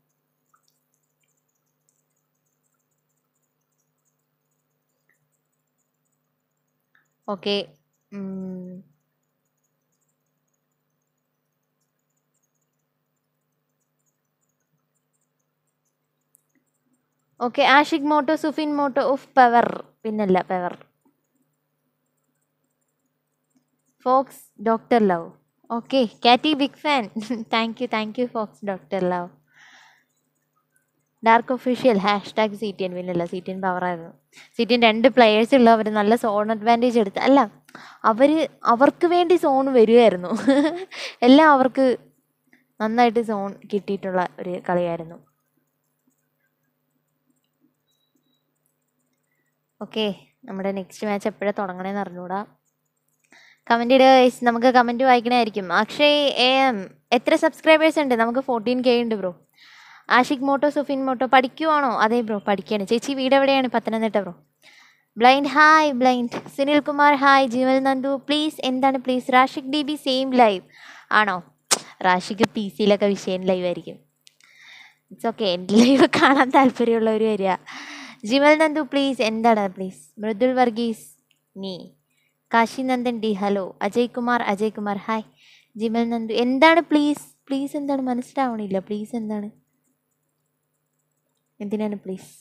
Okay. Mm. Okay, Ashik Moto, Sufin Moto of Power. Pinella Power. Fox Doctor Love. Okay, Katy big fan. thank you, thank you, Fox Doctor Love. Dark official hashtag C T N വിന്നല്ല C T N പവറായിരുന്നു C T N രണ്ട് players അവർ നല്ല zone advantage എടുത്ത് അല്ല അവർ അവർക്ക് വേണ്ടി zone വരികയായിരുന്നു എല്ലാം അവർക്ക് നന്നായിട്ട് സോൺ കിട്ടിയിട്ടുള്ള ഒരു കളിയായിരുന്നു ഓക്കെ നമ്മുടെ നെക്സ്റ്റ് മാച്ച് എപ്പോഴാണ് തുടങ്ങണേന്ന് അറിഞ്ഞൂടാ കമൻ്റ് ഇടുക നമുക്ക് കമൻറ്റ് വായിക്കണമായിരിക്കും അക്ഷയ് എ എം എത്ര സബ്സ്ക്രൈബേഴ്സ് ഉണ്ട് നമുക്ക് ഫോർട്ടീൻ കെ ഉണ്ട് bro Ashiq Moto Sufin Moto പഠിക്കുവാണോ അതെ ബ്രോ പഠിക്കുകയാണ് ചേച്ചി വീട് എവിടെയാണ് Pathanamthitta bro blind hi blind Sunil Kumar hi Jeeval Nandu please എന്താണ് please Rashiq D B same live ആണോ റാഷിഖ് പി സിയിലൊക്കെ വിഷയം ലൈവ് ആയിരിക്കും ഇറ്റ്സ് ഓക്കെ എൻ്റെ ലൈവ് കാണാൻ താല്പര്യമുള്ളവർ വരിക ജിമൽ നന്ദു പ്ലീസ് എന്താണ് പ്ലീസ് മൃദുൽ വർഗീസ് നീ Kashi Nandan D hello Ajay Kumar Ajay Kumar hi Jimal Nandu എന്താണ് പ്ലീസ് പ്ലീസ് എന്താണ് മനസ്സിലാവണില്ല പ്ലീസ് എന്താണ് എന്തിനാണ് പ്ലീസ്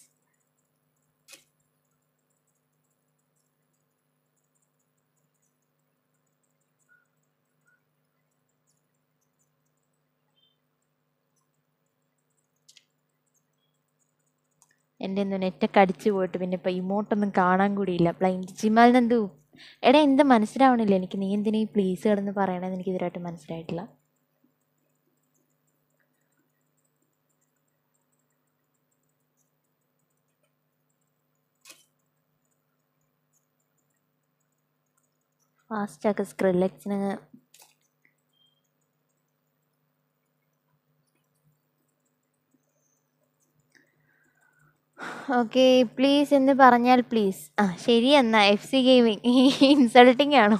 എൻ്റെ ഒന്ന് നെറ്റൊക്കെ അടിച്ചു പോയിട്ട് പിന്നെ ഇപ്പോൾ ഇമോട്ടൊന്നും കാണാൻ കൂടിയില്ല ബ്ലൈൻഡ് ചിമാലിനെന്തു എടാ എന്താ മനസ്സിലാവണില്ല എനിക്ക് നീ എന്തിനീ ഈ പ്ലീസ് കിടന്ന് പറയണമെന്ന് എനിക്ക് ഇതുവരായിട്ട് മനസ്സിലായിട്ടില്ല ഫാസ്റ്റാക്ക് സ്ക്രില്ലക്സിന് ഓക്കെ പ്ലീസ് എന്ന് പറഞ്ഞാൽ പ്ലീസ് ആ ശരി എന്നാ എഫ് സി ഗെയിമിങ് ഇൻസൾട്ടിങ് ആണോ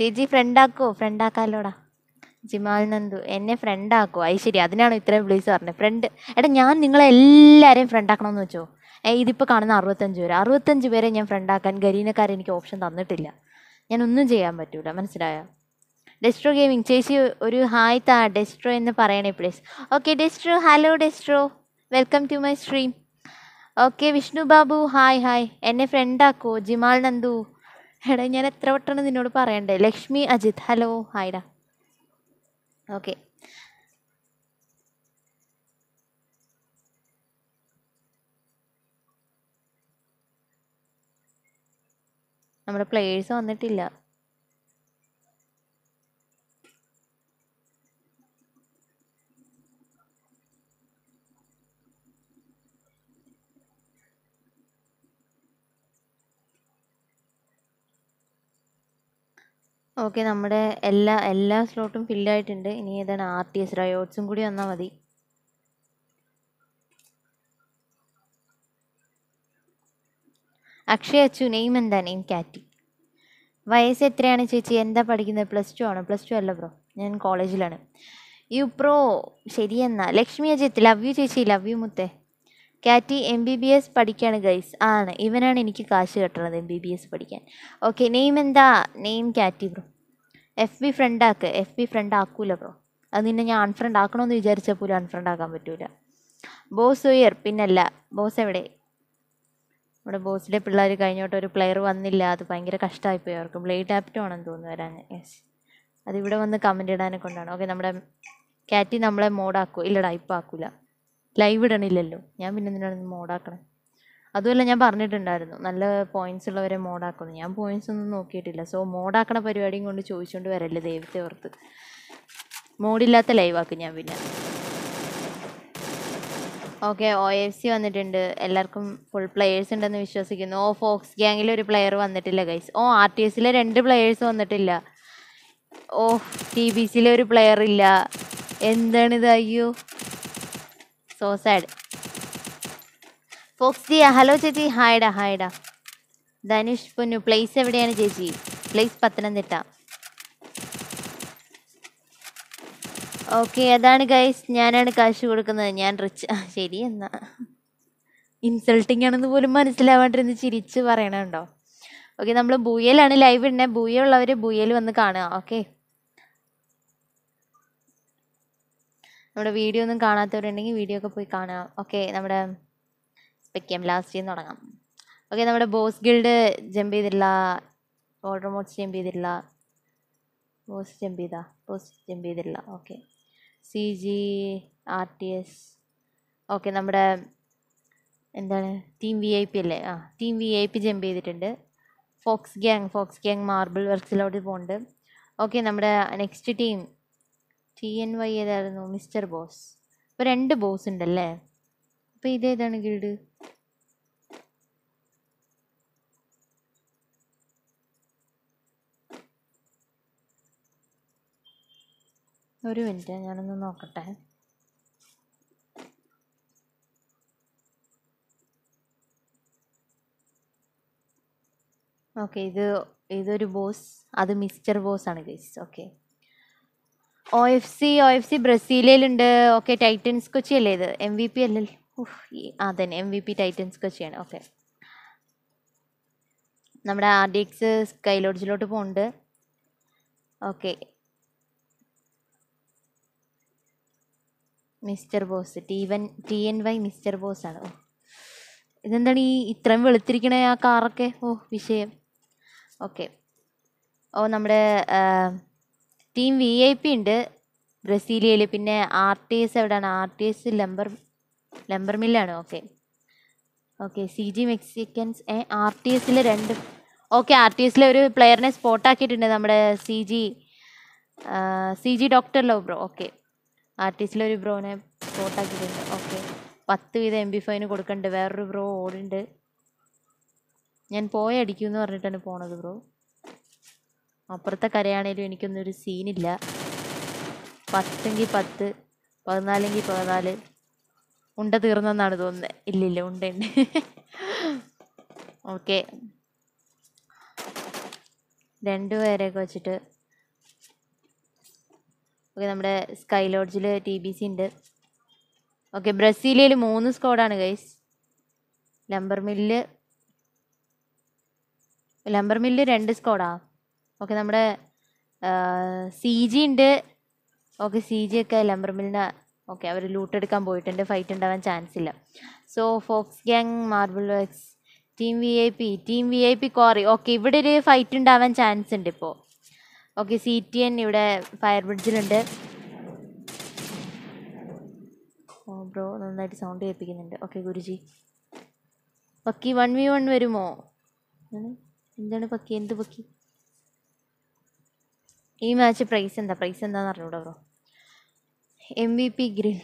ചേച്ചി ഫ്രണ്ട് ഫ്രണ്ടാക്കാലോടാ ജിമാൽ നന്ദു എന്നെ ഫ്രണ്ടാക്കുമോ അത് ശരി അതിനാണ് ഇത്രയും പ്ലീസ് പറഞ്ഞത് ഫ്രണ്ട് എടാ ഞാൻ നിങ്ങളെ എല്ലാവരെയും ഫ്രണ്ടാക്കണമെന്ന് വെച്ചോ ഇതിപ്പോൾ കാണുന്ന അറുപത്തഞ്ച് പേര് അറുപത്തഞ്ച് പേരെ ഞാൻ ഫ്രണ്ടാക്കാൻ ഗരീനക്കാർ എനിക്ക് ഓപ്ഷൻ തന്നിട്ടില്ല ഞാനൊന്നും ചെയ്യാൻ പറ്റൂല മനസ്സിലായോ ഡെസ്ട്രോ ഗെയിമിങ് ചേച്ചി ഒരു ഹായ് താ ഡെസ്ട്രോ എന്ന് പറയണേ please okay Destro hello Destro welcome to my stream okay Vishnu Babu hi hi എന്നെ ഫ്രണ്ടാക്കോ ജിമാൽ നന്ദു എടാ ഞാൻ എത്ര വട്ടമാണ് നിന്നോട് പറയണ്ടേ ലക്ഷ്മി അജിത് ഹലോ ഹായ്ഡാ ഓക്കെ നമ്മുടെ പ്ലേയേഴ്സ് വന്നിട്ടില്ല ഓക്കെ നമ്മുടെ എല്ലാ എല്ലാ സ്ലോട്ടും ഫില്ലായിട്ടുണ്ട് ഇനി ഏതാണ് ആർ ടി എസ് റയോട്ട്സും കൂടി വന്നാൽ മതി അക്ഷയ അച്ചു നെയിം എന്താ നെയിം കാറ്റി വയസ്സ് എത്രയാണ് ചേച്ചി എന്താ പഠിക്കുന്നത് പ്ലസ് ടു ആണോ പ്ലസ് ടു അല്ല ബ്രോ ഞാൻ കോളേജിലാണ് യു പ്രോ ശരിയെന്നാ ലക്ഷ്മി അജിത്ത് ലവ് യു ചേച്ചി ലവ് യു മുത്തേ Katie M B B S പഠിക്കുകയാണ് ഗൈസ് ആണ് ഇവനാണ് എനിക്ക് കാശ് കെട്ടണത് എം ബി ബി എസ് പഠിക്കാൻ ഓക്കെ നെയിം എന്താ name Katie bro F B friend ആക്ക് എഫ് ബി ഫ്രണ്ട് ആക്കൂല ബ്രോ അത് നിന്നെ ഞാൻ അൺഫ്രണ്ട് ആക്കണമെന്ന് വിചാരിച്ചാൽ പോലും അൺഫ്രണ്ട് ആക്കാൻ പറ്റൂല ബോസ് ഉയർ പിന്നല്ല ബോസ് എവിടെ നമ്മുടെ ബോസിലെ പിള്ളേർ കഴിഞ്ഞോട്ട് ഒരു പ്ലെയർ വന്നില്ല അത് ഭയങ്കര കഷ്ടമായിപ്പോയി അവർക്ക് ബ്ലേഡ് ആപ്റ്റും ആണെന്ന് തോന്നുന്നു വരാൻ യെസ് അതിവിടെ വന്ന് കമൻ്റ് ഇടാനെ കൊണ്ടാണ് ഓക്കെ നമ്മുടെ കാറ്റി നമ്മളെ മോഡാക്കോ ഇല്ലടാ ഇപ്പം ആക്കൂല ലൈവ് ഇടണില്ലല്ലോ ഞാൻ പിന്നെ എന്തിനാണ് മോഡാക്കണേ അതുമല്ല ഞാൻ പറഞ്ഞിട്ടുണ്ടായിരുന്നു നല്ല പോയിന്റ്സ് ഉള്ളവരെ മോഡാക്കുന്നു ഞാൻ പോയിന്റ്സ് ഒന്നും നോക്കിയിട്ടില്ല സോ മോഡാക്കണ പരിപാടിയും കൊണ്ട് ചോദിച്ചുകൊണ്ട് വരല്ലേ ദൈവത്തെ ഓർത്ത് മോഡില്ലാത്ത ലൈവാക്കും ഞാൻ പിന്നെ ഓക്കെ ഒ എഫ് സി വന്നിട്ടുണ്ട് എല്ലാവർക്കും ഫുൾ പ്ലെയേഴ്സ് ഉണ്ടെന്ന് വിശ്വസിക്കുന്നു ഓ ഫോക്സ് ഗ്യാങ്ങിൽ ഒരു പ്ലെയർ വന്നിട്ടില്ല ഗൈസ് ഓ ആർ ടി എസിലെ രണ്ട് പ്ലെയേഴ്സ് വന്നിട്ടില്ല ഓ ടി ബി സിയിലെ ഒരു പ്ലെയർ ഇല്ല എന്താണിത് അയ്യോ so sad Fox G hello ചേച്ചി ഹായ്ഡാ ഹായ്ഡാ ധനുഷ് പൊന്നു പ്ലേസ് എവിടെയാണ് ചേച്ചി പ്ലേസ് പത്തനംതിട്ട ഓക്കെ അതാണ് ഗൈസ് ഞാനാണ് കാശ് കൊടുക്കുന്നത് ഞാൻ റിച്ച് ശരി എന്നാ ഇൻസൾട്ടിങ് ആണെന്ന് പോലും മനസ്സിലാവാണ്ടിരുന്ന് ചിരിച്ച് പറയണുണ്ടോ ഓക്കെ നമ്മൾ ബൂയലാണ് ലൈവ് ഇടുന്നത് ബൂയ ഉള്ളവർ ബൂയൽ വന്ന് കാണുക ഓക്കെ നമ്മുടെ വീഡിയോ ഒന്നും കാണാത്തവരുണ്ടെങ്കിൽ വീഡിയോ ഒക്കെ പോയി കാണുക ഓക്കെ നമ്മുടെ സ്പെക്കിയം ലാസ്റ്റ് നിന്ന് തുടങ്ങാം ഓക്കെ നമ്മുടെ ബോസ് ഗിൽഡ് ജമ്പ് ചെയ്തില്ല ഓർഡർ മോഡ്സ് ജമ്പ് ചെയ്തില്ല ബോസ് ജമ്പ് ചെയ്താ ബോസ് ജമ്പ് ചെയ്തില്ല okay C G R T S okay നമ്മുടെ എന്താണ് ടീം വി ഐ പി അല്ലേ ആ team V I P jump ചെയ്തിട്ടുണ്ട് Fox gang Fox gang marble വർക്സിലോട്ട് പോകുന്നുണ്ട് ഓക്കെ നമ്മുടെ next team T N Y ഏതായിരുന്നു മിസ്റ്റർ ബോസ് ഇപ്പോൾ രണ്ട് ബോസ് ഉണ്ടല്ലേ അപ്പോൾ ഇതേതാണ് ഗിൽഡ് ഒരു മിനിറ്റ് ഞാനൊന്ന് നോക്കട്ടെ ഓക്കെ ഇത് ഇതൊരു ബോസ് അത് മിസ്റ്റർ ബോസ് ആണ് guys okay O F C O F C ബ്രസീലിയയിലുണ്ട് ഓക്കെ ടൈറ്റൻസ് കൊച്ചി അല്ലേ ഇത് എം വി പി അല്ലേ ആ എം വി പി ടൈറ്റൻസ് കൊച്ചിയാണ് ഓക്കെ നമ്മുടെ ആർ ഡി എക്സ് സ്കൈ പോകുന്നുണ്ട് okay mister boss T one T N Y mister boss ആണ് ഓ ഇതെന്താണ് ഈ ഇത്രയും വെളുത്തിരിക്കണേ ആ കാറൊക്കെ ഓ വിഷയം ഓക്കെ ഓ നമ്മുടെ ടീം വി ഐ പി ഉണ്ട് ബ്രസീലിയയിൽ പിന്നെ ആർ ടി എസ് എവിടെയാണ് R T S lumber lumber മില്ലാണ് okay okay C G Mexicans ഏ ആർ ടി എസിൽ രണ്ട് ഓക്കെ ആർ ടി എസിലെ ഒരു പ്ലെയറിനെ സ്പോട്ടാക്കിയിട്ടുണ്ട് നമ്മുടെ C G C G doctor love bro okay ആർട്ടിസ്റ്റിലൊരു ബ്രോനെ ഫോട്ടാക്കിയിട്ടുണ്ട് ഓക്കെ പത്ത് വീതം എം ബി ഫൈന് കൊടുക്കണ്ട് വേറൊരു ബ്രോ ഓടുണ്ട് ഞാൻ പോയ അടിക്കുമെന്ന് പറഞ്ഞിട്ടാണ് പോണത് ബ്രോ അപ്പുറത്തെ കരയാണേലും എനിക്കൊന്നൊരു സീനില്ല പത്തെങ്കിൽ പത്ത് പതിനാലെങ്കിൽ പതിനാല് ഉണ്ട തീർന്നെന്നാണ് തോന്നുന്നത് ഇല്ലില്ല ഉണ്ട ഓക്കെ രണ്ടുപേരെയൊക്കെ വെച്ചിട്ട് ഓക്കെ നമ്മുടെ സ്കൈ ലോഡ്ജിൽ ടി ബി സി ഉണ്ട് ഓക്കെ ബ്രസീലിയയിൽ മൂന്ന് സ്കോഡാണ് ഗൈസ് ലംബർ മില്ല് ലംബർ മില്ല് രണ്ട് സ്ക്വാഡാ ഓക്കെ നമ്മുടെ സി ജി ഉണ്ട് ഓക്കെ സി ജി ഒക്കെ ലംബർ മില്ലിന് ഓക്കെ അവർ ലൂട്ട് എടുക്കാൻ പോയിട്ടുണ്ട് ഫൈറ്റ് ഉണ്ടാവാൻ ചാൻസ് ഇല്ല സോ ഫോക്സ് ഗ്യാങ് മാർബിൾ വെക്സ് team V I P team V I P quarry okay ഇവിടെ ഒരു ഫൈറ്റ് ഉണ്ടാവാൻ ചാൻസ് ഉണ്ട് ഇപ്പോൾ ഓക്കെ സി ടി എൻ ഇവിടെ ഫയർ ബ്രിഡ്ജിലുണ്ട് ഓ ബ്രോ നന്നായിട്ട് സൗണ്ട് കേൾപ്പിക്കുന്നുണ്ട് ഓക്കെ ഗുരുജി പക്കി വൺ വി വൺ വരുമോ എന്താണ് പക്കി എന്ത് പക്കി ഈ മാച്ച് പ്രൈസ് എന്താ പ്രൈസ് എന്താന്ന് അറിഞ്ഞൂടാ bro M V P green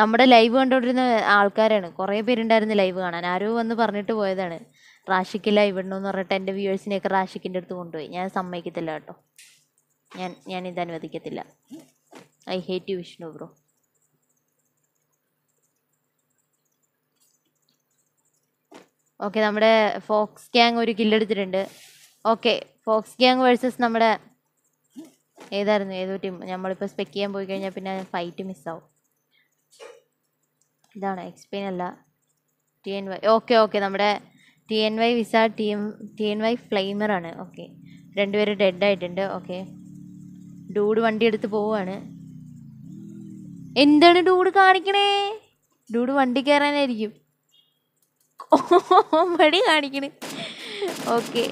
നമ്മുടെ ലൈവ് കണ്ടുകൊണ്ടിരുന്ന ആൾക്കാരാണ് കുറേ പേരുണ്ടായിരുന്നു ലൈവ് കാണാൻ ആരോ വന്ന് പറഞ്ഞിട്ട് പോയതാണ് റാഷിക്കില്ല ലൈവ് ഇടണമെന്ന് പറഞ്ഞിട്ട് എൻ്റെ വ്യൂവേഴ്സിനെയൊക്കെ റാഷിക്കിൻ്റെ അടുത്ത് കൊണ്ടുപോയി ഞാൻ സമ്മതിക്കത്തില്ല കേട്ടോ ഞാൻ ഞാൻ ഇത് അനുവദിക്കത്തില്ല I hate you Vishnu bro okay നമ്മുടെ ഫോക്സ് ഗ്യാങ് ഒരു കില്ലെടുത്തിട്ടുണ്ട് ഓക്കെ ഫോക്സ് ഗ്യാങ് വേഴ്സസ് നമ്മുടെ ഏതായിരുന്നു ഏതോ ടീം നമ്മളിപ്പോൾ സ്പെക്ക് ചെയ്യാൻ പോയി കഴിഞ്ഞാൽ പിന്നെ ഫൈറ്റ് മിസ്സാവും ഇതാണ് എക്സ്പ്ലെയിൻ അല്ല T N Y okay okay നമ്മുടെ ടി എൻ വൈ വിസ T M T N Y ഫ്ലെയിമറാണ് ഓക്കെ രണ്ടുപേരും ഡെഡ് ആയിട്ടുണ്ട് ഓക്കെ ഡൂഡ് വണ്ടി എടുത്ത് പോവുകയാണ് എന്താണ് ഡൂഡ് കാണിക്കണേ ഡൂഡ് വണ്ടി കയറാനായിരിക്കും മടി കാണിക്കണേ ഓക്കെ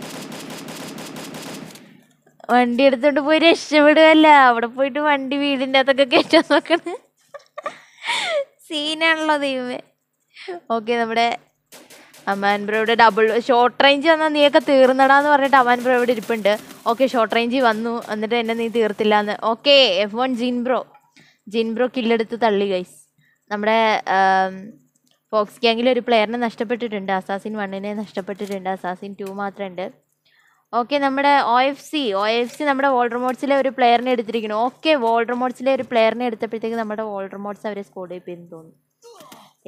വണ്ടി എടുത്തോണ്ട് പോയി രക്ഷപ്പെടുകയല്ല അവിടെ പോയിട്ട് വണ്ടി വീടിൻ്റെ അകത്തൊക്കെ കയറ്റാൻ നോക്കണേ സീനാണല്ലോ ദൈവമേ ഓക്കെ നമ്മുടെ അമാൻ ബ്രോയുടെ ഡബിൾ ഷോർട്ട് റേഞ്ച് വന്നാൽ നീയൊക്കെ തീർന്നടാന്ന് പറഞ്ഞിട്ട് അമാൻ ബ്രോ ഇവിടെ ഇരിപ്പുണ്ട് ഓക്കെ ഷോർട്ട് റേഞ്ച് വന്നു എന്നിട്ട് എന്നെ നീ തീർത്തില്ല എന്ന് ഓക്കെ എഫ് വൺ ജീൻ ബ്രോ ജീൻ ബ്രോ കില്ലെടുത്ത് തള്ളി ഗൈസ് നമ്മുടെ ഫോക്സ് ഗ്യാങ്ങിൽ ഒരു പ്ലെയറിനെ നഷ്ടപ്പെട്ടിട്ടുണ്ട് അസാസിൻ വണ്ണിനെ നഷ്ടപ്പെട്ടിട്ടുണ്ട് അസാസിൻ ടു മാത്രമുണ്ട് ഓക്കെ നമ്മുടെ O F C O F C നമ്മുടെ വോൾഡർമോട്ട്സിലെ ഒരു പ്ലെയറിനെ എടുത്തിരിക്കുന്നു ഓക്കെ വോൾഡർമോട്ട്സിലെ ഒരു പ്ലെയറിനെ എടുത്തപ്പോഴത്തേക്ക് നമ്മുടെ വോൾഡർമോട്ട്സ് അവരെ സ്കോഡ് ചെയ്യുന്നു തോന്നുന്നു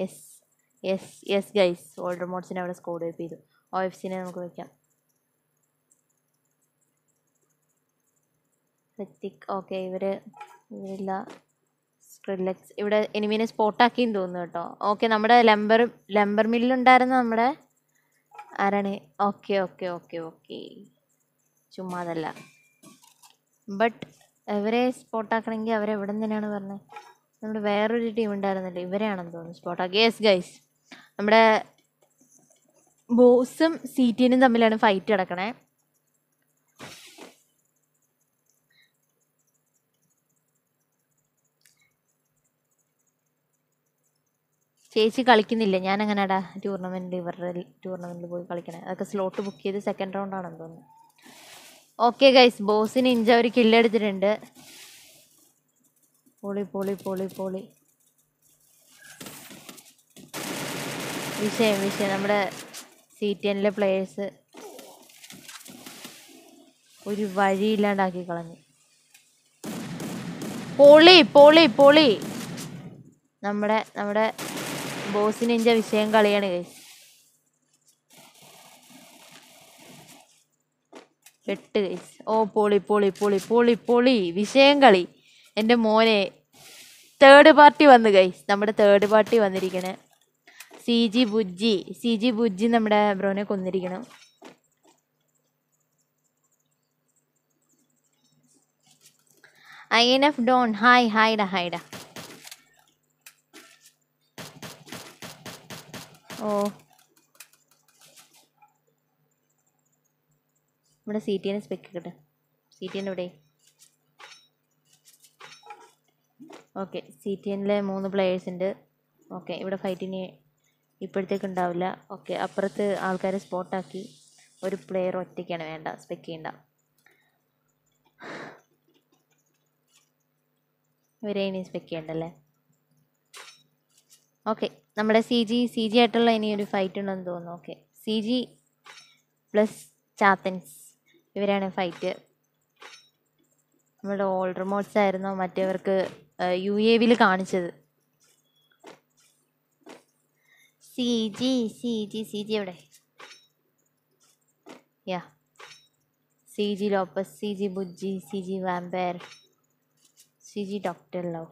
yes yes yes guys older മോഡ്സിനെ അവിടെ സ്കോഡ് വെപ്പ് ചെയ്തു ഓ എഫ് സിനെ നമുക്ക് വെക്കാം ഓക്കെ ഇവർ ഇവരില്ല സ്ക്രില്ലക്സ് ഇവിടെ എനിമീനെ സ്പോട്ടാക്കിയെന്ന് തോന്നുന്നു കേട്ടോ ഓക്കെ നമ്മുടെ ലെമ്പർ ലെമ്പർ മില്ലുണ്ടായിരുന്നു നമ്മുടെ ആരാണ് ഓക്കെ ഓക്കെ ഓക്കെ ഓക്കെ ചുമ്മാ അതല്ല ബട്ട് ഇവരെ സ്പോട്ടാക്കണമെങ്കിൽ അവരെവിടെ നിന്ന് തന്നെയാണ് പറഞ്ഞത് നമ്മുടെ വേറൊരു ടീം ഉണ്ടായിരുന്നല്ലോ ഇവരെയാണെന്ന് തോന്നുന്നു സ്പോട്ടാക്കി യെസ് ഗൈസ് നമ്മുടെ ബോസും സീറ്റീനും തമ്മിലാണ് ഫൈറ്റ് കിടക്കണേ ചേച്ചി കളിക്കുന്നില്ല ഞാൻ അങ്ങനെടാ ടൂർണമെൻറ്റിൽ ഇവരുടെ ടൂർണമെൻറ്റിൽ പോയി കളിക്കണേ അതൊക്കെ സ്ലോട്ട് ബുക്ക് ചെയ്ത് സെക്കൻഡ് റൗണ്ട് ആണെന്ന് തോന്നുന്നു ഓക്കെ ഗൈസ് ബോസിന് ഇഞ്ചവർ കില്ലെടുത്തിട്ടുണ്ട് പൊളി പൊളി പൊളി പൊളി വിഷയം വിഷയം നമ്മുടെ സി ടി എന്നിലെ പ്ലേയേഴ്സ് ഒരു വഴിയില്ലാണ്ടാക്കി കളഞ്ഞു പൊളി പൊളി പൊളി നമ്മുടെ നമ്മുടെ ബോസിന് ഇഞ്ച വിഷയം കളിയാണ് കൈസ് പെട്ട് കൈസ് ഓ പൊളി പൊളി പൊളി പൊളി പൊളി വിഷയം കളി എൻ്റെ മോനെ തേർഡ് പാർട്ടി വന്നു കൈസ് നമ്മുടെ തേർഡ് പാർട്ടി വന്നിരിക്കണേ C G Bujji C G Bujji നമ്മുടെ ബ്രോനെ കൊന്നിരിക്കണം I N F don hi ഹായ്ഡ ഹായ്ഡ ഓ നമ്മുടെ സി ടി എന്നെ സ്പെക്കിക്കട്ടെ സി ടി എൻ എവിടെ ഓക്കെ സി ടി എനിലെ മൂന്ന് പ്ലെയേഴ്സ് ഉണ്ട് ഓക്കെ ഇവിടെ ഫൈറ്റിന് ഇപ്പോഴത്തേക്ക് ഉണ്ടാവില്ല ഓക്കെ അപ്പുറത്ത് ആൾക്കാരെ സ്പോട്ടാക്കി ഒരു പ്ലെയർ ഒറ്റയ്ക്കാണ് വേണ്ട സ്പെക്ക് ചെയ്യണ്ട ഇവരെ ഇനി സ്പെക്ക് ചെയ്യണ്ടല്ലേ ഓക്കെ നമ്മുടെ സി ജി സി ജി ആയിട്ടുള്ള ഇനി ഒരു ഫൈറ്റ് ഉണ്ടെന്ന് തോന്നുന്നു ഓക്കെ സി ജി പ്ലസ് ചാത്തൻസ് ഇവരാണ് ഫൈറ്റ് നമ്മുടെ ഓൾഡർ മോഡ്സ് ആയിരുന്നു മറ്റേവർക്ക് യു എ വിയിൽ കാണിച്ചത് C G C G C G എവിടെ yeah C G Lopez C G Bujji C G vampire C G doctor love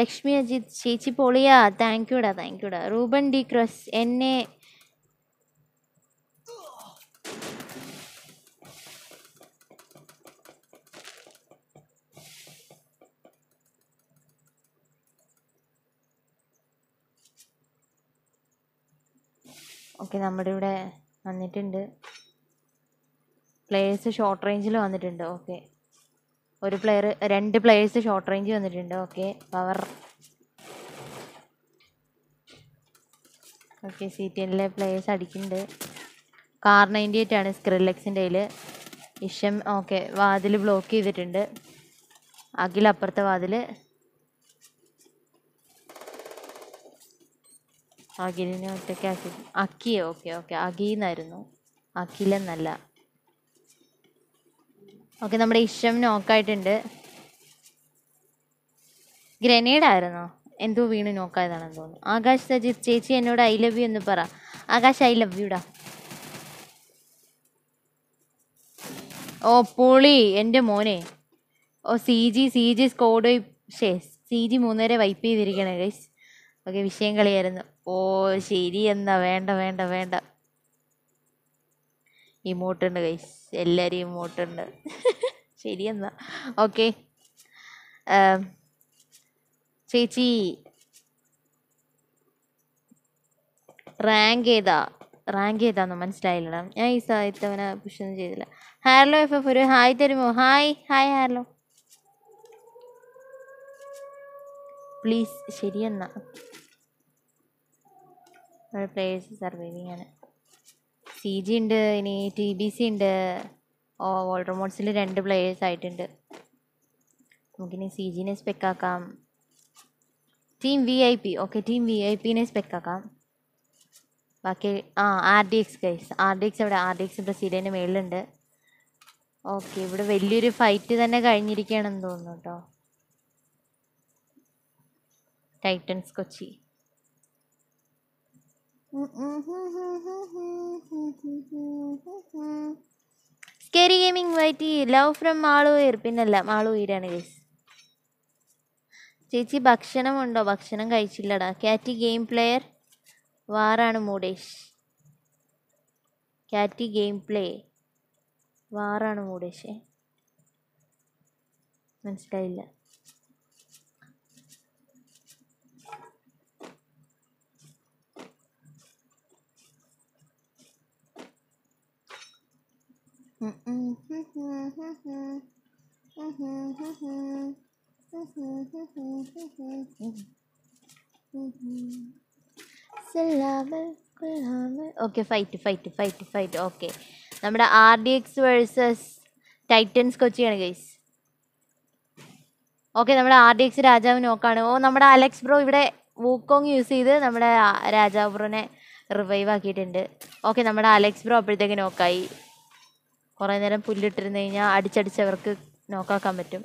Lakshmi Ajith ചേച്ചി പൊളിയാ താങ്ക് യുടാ താങ്ക് യുടാ റൂബൻ ഡി ക്രസ് എന്നെ ഓക്കെ നമ്മുടെ ഇവിടെ വന്നിട്ടുണ്ട് പ്ലേയേഴ്സ് ഷോർട്ട് റേഞ്ചിൽ വന്നിട്ടുണ്ട് ഓക്കെ ഒരു പ്ലെയർ രണ്ട് പ്ലേയേഴ്സ് ഷോർട്ട് റേഞ്ച് വന്നിട്ടുണ്ട് okay power okay C T എല്ലിലെ പ്ലേയേഴ്സ് അടിക്കുന്നുണ്ട് കാർ നയൻറ്റി എയ്റ്റ് ആണ് സ്ക്രില്ലക്സിൻ്റെ കയ്യിൽ ഇഷം ഓക്കെ വാതിൽ ബ്ലോക്ക് ചെയ്തിട്ടുണ്ട് അഖിൽ അപ്പുറത്തെ വാതിൽ അഖിലിനെ ആക്കി അക്കിയോ ഓക്കെ ഓക്കെ അഖീന്നായിരുന്നു അഖിലെന്നല്ല ഓക്കെ നമ്മുടെ ഇഷ്ടം നോക്കായിട്ടുണ്ട് ഗ്രനേഡ് ആയിരുന്നോ എന്തോ വീണ് നോക്കായതാണെന്ന് തോന്നുന്നു ആകാശ് സജിത് ചേച്ചി എന്നോട് ഐ ലവ് യു എന്ന് പറ ആകാശ് ഐ ലവ് യുടാ ഓ പൊളി എൻ്റെ മോനെ oh C G C G squad ഷേ സി ജി മൂന്നര വൈപ്പ് ചെയ്തിരിക്കണേ ഗൈസ് ഒക്കെ വിഷയം കളിയായിരുന്നു ഓ ശരി എന്നാ വേണ്ട വേണ്ട വേണ്ട ഇമോട്ടുണ്ട് ഗൈസ് എല്ലാവരും ഇമോട്ടുണ്ട് ശരി എന്നാ ഓക്കെ ചേച്ചി റാങ്ക് ഏതാ റാങ്ക് ഏതാന്ന് മനസ്സിലായില്ലടാ ഞാൻ ഈ സാഹിത്യവനെ പുഷൊന്നും ചെയ്തില്ല ഹാർലോ എഫ് എഫ് ഒരു ഹായ് തരുമോ ഹായ് ഹായ് ഹാർലോ പ്ലീസ് ശരിയെന്നാ പ്ലേയേഴ്സ് സർവൈവ് ആണ് സി ജി ഉണ്ട് ഇനി ടി ബി സി ഉണ്ട് ഓ വോൾഡർമോട്ട്സിൽ രണ്ട് പ്ലേയേഴ്സ് ആയിട്ടുണ്ട് നമുക്കിനി സി ജിനെ സ്പെക്കാക്കാം team V I P okay team V I പിനെ സ്പെക്കാക്കാം ബാക്കി ആ R D X guys R D X അവിടെ ആർ ഡി എക്സ് ബ്രസീലിയൻ്റെ മേളിലുണ്ട് ഓക്കെ ഇവിടെ വലിയൊരു ഫൈറ്റ് തന്നെ കഴിഞ്ഞിരിക്കുകയാണെന്ന് തോന്നുന്നു കേട്ടോ ടൈറ്റൻസ് കൊച്ചി സ്കെരി ഗെയിമിംഗ് വൈറ്റി ലവ് ഫ്രം മാളൂയർ പിന്നല്ല മാളൂയരാണ് ഗൈസ് ചേച്ചി ഭക്ഷണമുണ്ടോ ഭക്ഷണം കഴിച്ചില്ലടാ കാറ്റി ഗെയിം പ്ലെയർ വാറാണ് മൂടേഷ് കാറ്റി ഗെയിം പ്ലേ വാറാണ് മൂടേഷേ മനസ്സിലായില്ല okay fight fight fight fight okay നമ്മുടെ R D X versus Titans കൊച്ചിയാണ് ഗൈസ് ഓക്കെ നമ്മുടെ ആർ ഡി എക്സ് രാജാവ് നോക്കാണ് ഓ നമ്മുടെ അലക്സ് ബ്രോ ഇവിടെ വൂക്കോങ് യൂസ് ചെയ്ത് നമ്മുടെ രാജാവ് ബ്രോനെ റിവൈവ് ആക്കിയിട്ടുണ്ട് ഓക്കെ നമ്മുടെ അലക്സ് ബ്രോ അപ്പോഴത്തേക്ക് നോക്കായി കുറേ നേരം പുല്ലിട്ടിരുന്ന് കഴിഞ്ഞാൽ അടിച്ചടിച്ച് അവർക്ക് നോക്കാക്കാൻ പറ്റും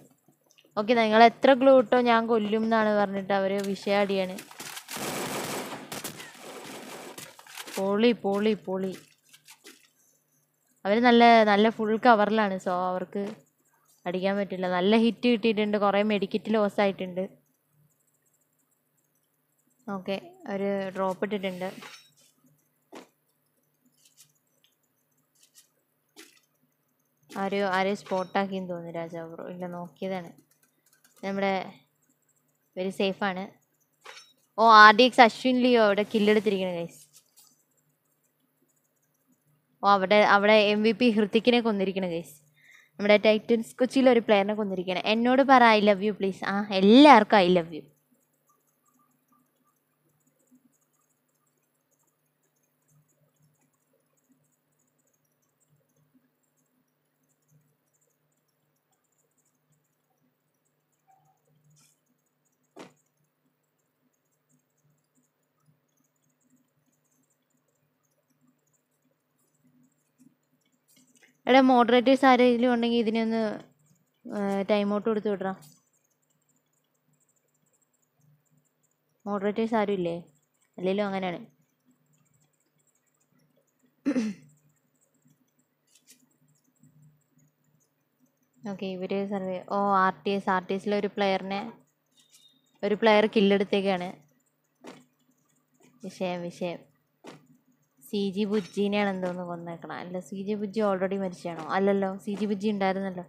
ഓക്കെ നിങ്ങൾ എത്ര ഗ്ലൂ ഇട്ടോ ഞാൻ കൊല്ലും എന്നാണ് പറഞ്ഞിട്ട് അവർ വിഷയാടിയാണ് പൊളി പൊളി പൊളി അവർ നല്ല നല്ല ഫുൾ കവറിലാണ് സോ അവർക്ക് അടിക്കാൻ പറ്റില്ല നല്ല ഹിറ്റ് കിട്ടിയിട്ടുണ്ട് കുറേ മെഡിക്കറ്റ് ലോസ് ആയിട്ടുണ്ട് ഓക്കെ അവർ ഡ്രോപ്പ് ഇട്ടിട്ടുണ്ട് ആരെയോ ആരെയോ സ്പോട്ടാക്കിയെന്ന് തോന്നുന്നു രാജാവ് ബ്രോ ഇല്ല നോക്കിയതാണ് നമ്മുടെ വെരി സേഫാണ് oh R D X Ashwin Leo അവിടെ കില്ലെടുത്തിരിക്കണ ഗൈസ് ഓ അവിടെ അവിടെ എം വി പി ഹൃത്തിക്കിനെ കൊന്നിരിക്കണ ഗൈസ് നമ്മുടെ ടൈറ്റൻസ് കൊച്ചിയിലെ ഒരു പ്ലെയറിനെ കൊന്നിരിക്കണം എന്നോട് പറ ഐ ലവ് യു പ്ലീസ് ആ എല്ലാവർക്കും ഐ ലവ് യു എടാ മോഡറേറ്റേഴ്സ് ആരെങ്കിലും ഉണ്ടെങ്കിൽ ഇതിനൊന്ന് ടൈം ഔട്ട് കൊടുത്തു വിടാം മോഡറേറ്റേഴ്സ് ആരും ഇല്ലേ അല്ലെങ്കിലും അങ്ങനെയാണ് ഓക്കെ ഇവര് സർവേ oh R T S R T എസിലെ ഒരു പ്ലെയറിനെ ഒരു പ്ലെയർ കില്ലെടുത്തേക്കാണ് വിഷയം വിഷയം സി ജി ബുജ്ജീനെയാണ് എന്തോന്ന് കൊന്നേക്കണം അല്ല സി ജി ബുജ്ജി ഓൾറെഡി മരിച്ചാണോ അല്ലല്ലോ സി ജി ബുജ്ജി ഉണ്ടായിരുന്നല്ലോ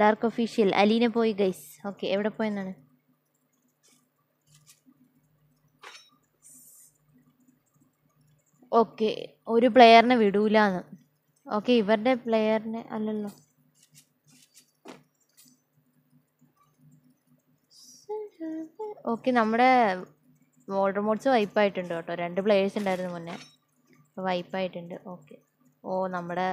ഡാർക്ക് ഒഫീഷ്യൽ അലീനെ പോയി ഗൈസ് ഓക്കെ എവിടെ പോയെന്നാണ് ഓക്കെ ഒരു പ്ലെയറിനെ വിടൂലെന്ന് ഓക്കെ ഇവരുടെ പ്ലെയറിനെ അല്ലല്ലോ ഓക്കെ നമ്മുടെ വോൾഡർ മോഡ്സ് വൈപ്പായിട്ടുണ്ട് കേട്ടോ രണ്ട് പ്ലേയേഴ്സ് ഉണ്ടായിരുന്നു മുന്നേ അപ്പോൾ വൈപ്പായിട്ടുണ്ട് ഓക്കെ ഓ നമ്മുടെ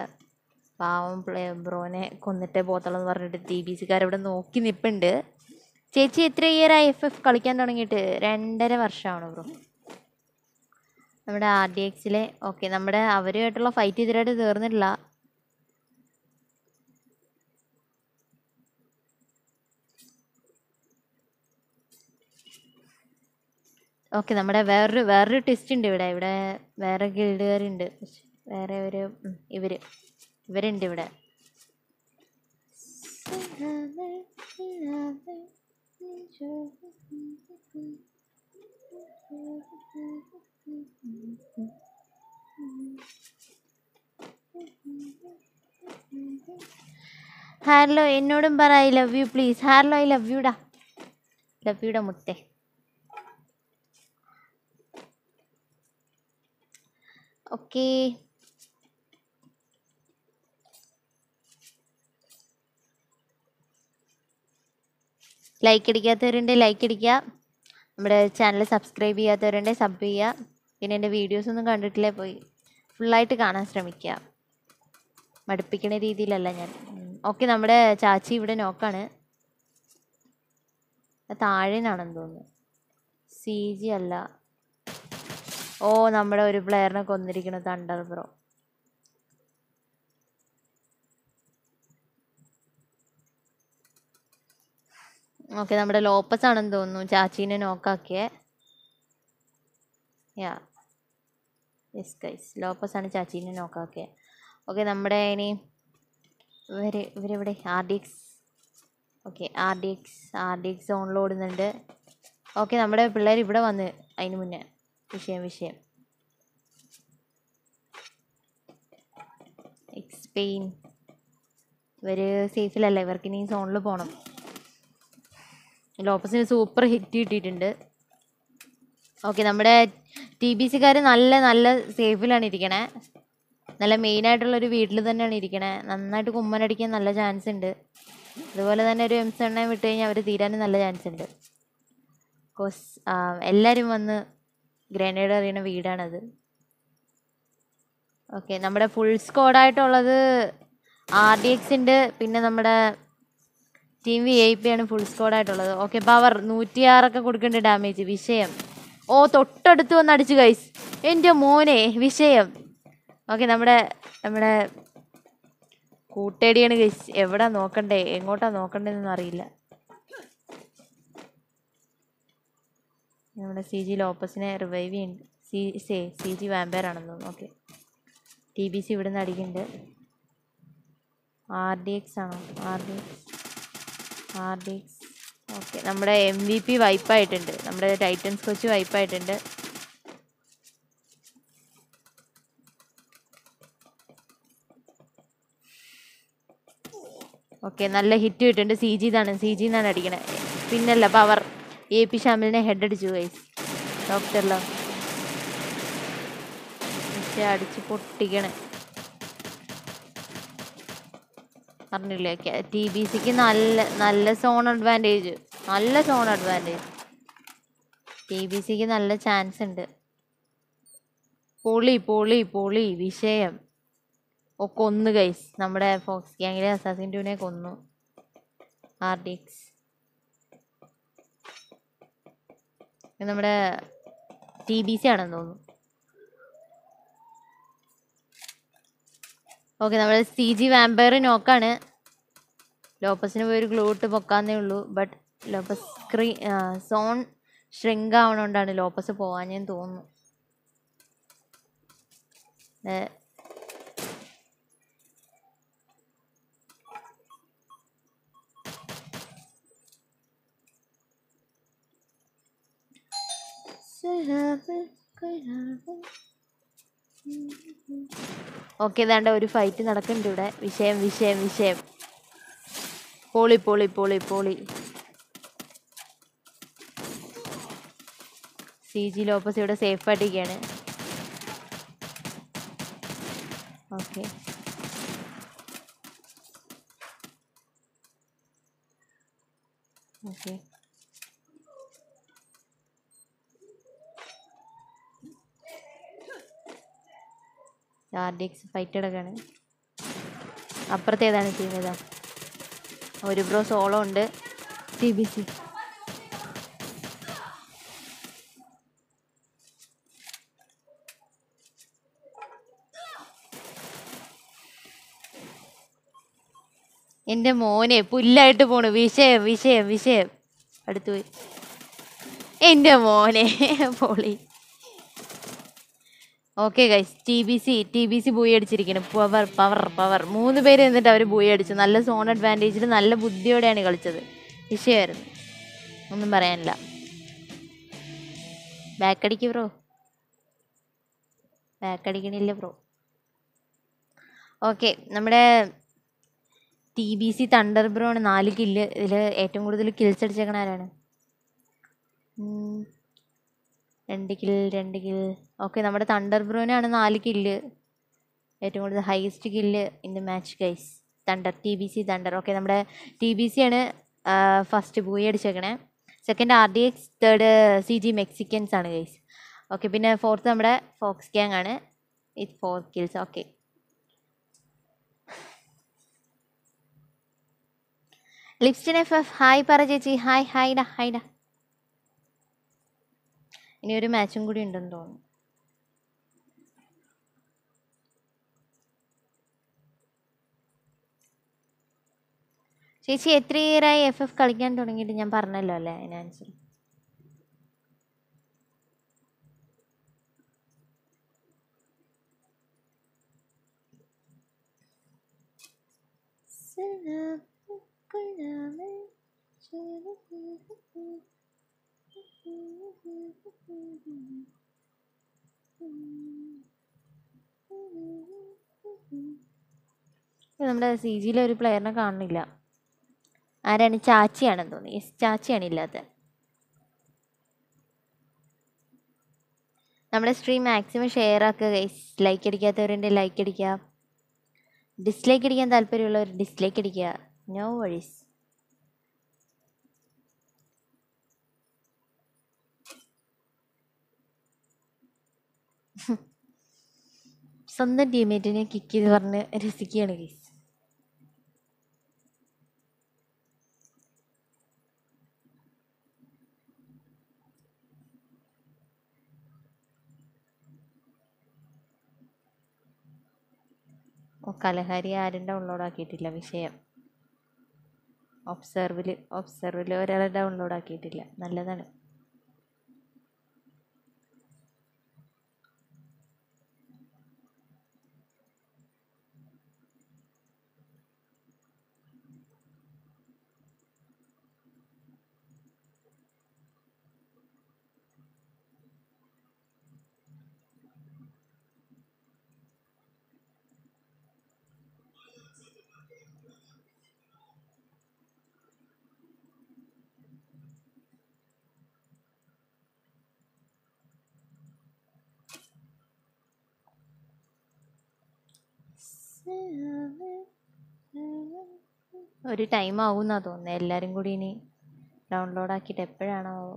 പാവം പ്ലേ ബ്രോനെ കൊന്നിട്ടേ പോത്തളം എന്ന് പറഞ്ഞിട്ട് ടി ബി സിക്കാരവിടെ നോക്കി നിൽപ്പുണ്ട് ചേച്ചി എത്ര ഇയറായി എഫ് എഫ് കളിക്കാൻ തുടങ്ങിയിട്ട് രണ്ടര വർഷമാണ് ബ്രോ നമ്മുടെ ആർ ഡി എക്സിലെ ഓക്കെ നമ്മുടെ അവരുമായിട്ടുള്ള ഫൈറ്റ് ഇതിലായിട്ട് തീർന്നിട്ടില്ല ഓക്കെ നമ്മുടെ വേറൊരു വേറൊരു ട്വിസ്റ്റ് ഉണ്ട് ഇവിടെ ഇവിടെ വേറെ ഗിൽഡുകാരുണ്ട് വേറെ ഒരു ഇവര് ഇവരുണ്ട് ഇവിടെ ഹാർലോ എന്നോടും പറ I love you please Harlow I love യുടാ ലവ് യുടാ മുട്ടേ ഓക്കെ ലൈക്ക് അടിക്കാത്തവരുണ്ട് ലൈക്ക് അടിക്കുക നമ്മുടെ ചാനൽ സബ്സ്ക്രൈബ് ചെയ്യാത്തവരുണ്ട് സബ് ചെയ്യുക പിന്നെ എൻ്റെ വീഡിയോസ് ഒന്നും കണ്ടിട്ടില്ലേ പോയി ഫുള്ളായിട്ട് കാണാൻ ശ്രമിക്കുക മടുപ്പിക്കുന്ന രീതിയിലല്ല ഞാൻ ഓക്കെ നമ്മുടെ ചാച്ചി ഇവിടെ നോക്കാണ് താഴേനാണെന്ന് തോന്നുന്നു സി ജി അല്ല ഓ നമ്മുടെ ഒരു പ്ലെയറിനെ കൊന്നിരിക്കണ തണ്ടർ ബ്രോ ഓക്കെ നമ്മുടെ ലോപ്പസ് ആണെന്ന് തോന്നുന്നു ചാച്ചീനെ നോക്കാക്കിയേ യാ യെസ് ഗൈസ് ലോപ്പസ് ആണ് ചാച്ചീനെ നോക്കാക്കിയേ ഓക്കെ നമ്മുടെ ഇനി ഇവർ ഇവരെവിടെ R D X okay R D X R D X ഓണിൽ ഓക്കെ നമ്മുടെ പിള്ളേർ ഇവിടെ വന്ന് അതിന് മുന്നേ വിഷയം വിഷയം എക്സ്പെയിൻ ഇവർ സേഫിലല്ല ഇവർക്ക് ഇനി സോണിൽ പോകണം ലോപ്പസിന് സൂപ്പർ ഹിറ്റ് കിട്ടിയിട്ടുണ്ട് ഓക്കെ നമ്മുടെ ടി ബി സിക്കാർ നല്ല നല്ല സേഫിലാണ് ഇരിക്കണേ നല്ല മെയിനായിട്ടുള്ളൊരു വീട്ടിൽ തന്നെയാണ് ഇരിക്കണേ നന്നായിട്ട് കുമ്മനടിക്കാൻ നല്ല ചാൻസ് ഉണ്ട് അതുപോലെ തന്നെ ഒരു എം സെണ്ണെ വിട്ട് കഴിഞ്ഞാൽ അവർ തീരാനും നല്ല ചാൻസ് ഉണ്ട് കോസ് എല്ലാവരും വന്ന് ഗ്രനേഡ് അറിയുന്ന വീടാണത് ഓക്കെ നമ്മുടെ ഫുൾ സ്ക്വാഡായിട്ടുള്ളത് ആർ ഡി എക്സിൻ്റെ പിന്നെ നമ്മുടെ ടീം വി ഐ പി ആണ് ഫുൾ സ്ക്വാഡായിട്ടുള്ളത് ഓക്കെ പവർ നൂറ്റിയാറൊക്കെ കൊടുക്കുന്നുണ്ട് ഡാമേജ് വിഷയം ഓ തൊട്ടടുത്ത് വന്ന് അടിച്ചു കൈസ് എൻ്റെ മോനെ വിഷയം ഓക്കെ നമ്മുടെ നമ്മുടെ കൂട്ടേടിയാണ് കൈസ് എവിടെ നോക്കണ്ടേ എങ്ങോട്ടാണ് നോക്കണ്ടേന്നൊന്നും അറിയില്ല നമ്മുടെ സി ജി ലോപ്പസിനെ റിവൈവ് ചെയ്യുന്നുണ്ട് സി സേ സി ജി വാമ്പയർ ആണെന്ന് തോന്നുന്നു ഓക്കെ ടി ബി സി നിന്ന് അടിക്കുന്നുണ്ട് ആർ ഡി എക്സ് ആണോ R D X R D X okay നമ്മുടെ എം വി പി വൈപ്പായിട്ടുണ്ട് നമ്മുടെ ടൈറ്റൻസ് വൈപ്പ് വൈപ്പായിട്ടുണ്ട് ഓക്കെ നല്ല ഹിറ്റ് കിട്ടുന്നുണ്ട് സി ജി എന്നാണ് സി ജി എന്നാണ് അടിക്കണേ പിന്നല്ല പവർ എ പി ഷാമിലിനെ ഹെഡ് അടിച്ചു ഗൈസ് ഡോക്ടറിലോ അടിച്ച് പൊട്ടിക്കണേ അറിഞ്ഞില്ലേ ടി ബി സിക്ക് നല്ല നല്ല സോൺ അഡ്വാൻറ്റേജ് നല്ല സോൺ അഡ്വാൻറ്റേജ് ടി ബി സിക്ക് നല്ല ചാൻസ് ഉണ്ട് പൊളി പൊളി പൊളി വിഷയം ഒക്കെ ഒന്ന് ഗൈസ് നമ്മുടെ ഫോക്സ് ഗ്യാങ്ങിലെ അസാസിൻ ടൂനെ കൊന്നു ആർ ഡി എക്സ് നമ്മുടെ ടി ബി സി ആണെന്ന് തോന്നുന്നു ഓക്കെ നമ്മുടെ സി ജി വാമ്പയർ നോക്കാണ് ലോപ്പസിന് പോയി ഒരു ഗ്ലൂട്ട് പൊക്കാന്നേ ഉള്ളൂ ബട്ട് ലോപ്പസ് സ്ക്രീ സോൺ ഷ്രിങ്ക് ആവണോണ്ടാണ് ലോപ്പസ് പോവാൻ ഞാൻ തോന്നുന്നു ഓക്കെ ഇതാണ്ട് ഒരു ഫൈറ്റ് നടക്കുന്നുണ്ട് ഇവിടെ വിഷയം വിഷയം വിഷയം പോളി പോളി പോളി പോളി സി ജി ലോപ്പസ് ഇവിടെ സേഫ് ആയിട്ടിരിക്കുകയാണ് ഓക്കെ ഓക്കെ ആർ ഫൈറ്റ് കിടക്കാണ് അപ്പുറത്തേതാണ് ചെയ്യുന്നത് ഒരു ബ്രോ സോളോ ഉണ്ട് ടി ബി സി എൻ്റെ മോനെ പുല്ലായിട്ട് പോണു വിഷയം വിഷയം വിഷയം അടുത്തു പോയി എൻ്റെ മോനെ പോളി okay guys T B C T B C booyah അടിച്ചിരിക്കുന്നു പവർ പവർ പവർ മൂന്ന് പേര് നിന്നിട്ട് അവർ ബൂയി അടിച്ചു നല്ല സോൺ അഡ്വാൻറ്റേജിൽ നല്ല ബുദ്ധിയോടെയാണ് കളിച്ചത് വിഷയമായിരുന്നു ഒന്നും പറയാനില്ല ബാക്ക് അടിക്ക് ബ്രോ ബാക്ക് ബ്രോ ഓക്കെ നമ്മുടെ T B C thunder bro ആണ് നാല് കില്ല് ഇതിൽ ഏറ്റവും കൂടുതൽ കിൽസ് അടിച്ചേക്കണ ആരാണ് രണ്ട് കിൽ രണ്ട് കിൽ ഓക്കെ നമ്മുടെ തണ്ടർ ബ്രൂവിനാണ് നാല് കില്ല് ഏറ്റവും കൂടുതൽ highest kill in the match guys thunder T B C thunder okay നമ്മുടെ ടി ബി സി ആണ് ഫസ്റ്റ് ബൂയി അടിച്ചേക്കണേ second R D X third C G Mexicans ആണ് ഗൈസ് ഓക്കെ പിന്നെ ഫോർത്ത് നമ്മുടെ ഫോക്സ് ഗ്യാങ് ആണ് with four kills okay ലിപ്സ്റ്റിൻ F F hi പറ ചേച്ചി ഹായ് ഹായ് ഡാ ഹായ് ഡാ ഇനി ഒരു മാച്ചും കൂടി ഉണ്ടെന്ന് തോന്നുന്നു ചേച്ചി എത്ര ഇയറായി എഫ് എഫ് കളിക്കാൻ തുടങ്ങിയിട്ട് ഞാൻ പറഞ്ഞല്ലോ അല്ലേ അതിനാൻസർ سلام كلام നമ്മുടെ സി ജിയിലെ ഒരു പ്ലെയറിനെ കാണുന്നില്ല ആരാണ് ചാച്ചിയാണെന്ന് തോന്നി യെസ് ചാച്ചിയാണ് ഇല്ലാത്ത നമ്മുടെ സ്ട്രീം മാക്സിമം ഷെയർ ആക്കുക ലൈക്ക് അടിക്കാത്തവരുണ്ട് ലൈക്ക് അടിക്കുക ഡിസ്ലൈക്ക് അടിക്കാൻ താല്പര്യമുള്ളവർ ഡിസ്ലൈക്ക് അടിക്കുക നോ വഴീസ് സ്വന്തം ടീമേറ്റിനെ കിക്ക് ചെയ്ത് പറഞ്ഞ് രസിക്കുകയാണ് ഗൈസ് കലഹരി ആരും ഡൗൺലോഡ് ആക്കിയിട്ടില്ല വിഷയം ഒബ്സർവില് ഒബ്സർവില് ഒരാൾ ഡൗൺലോഡ് ആക്കിയിട്ടില്ല നല്ലതാണ് ഒരു ടൈം ആവും എന്നാണ് തോന്നുന്നത് എല്ലാവരും കൂടി ഇനി ഡൗൺലോഡ് ആക്കിയിട്ട് എപ്പോഴാണാവോ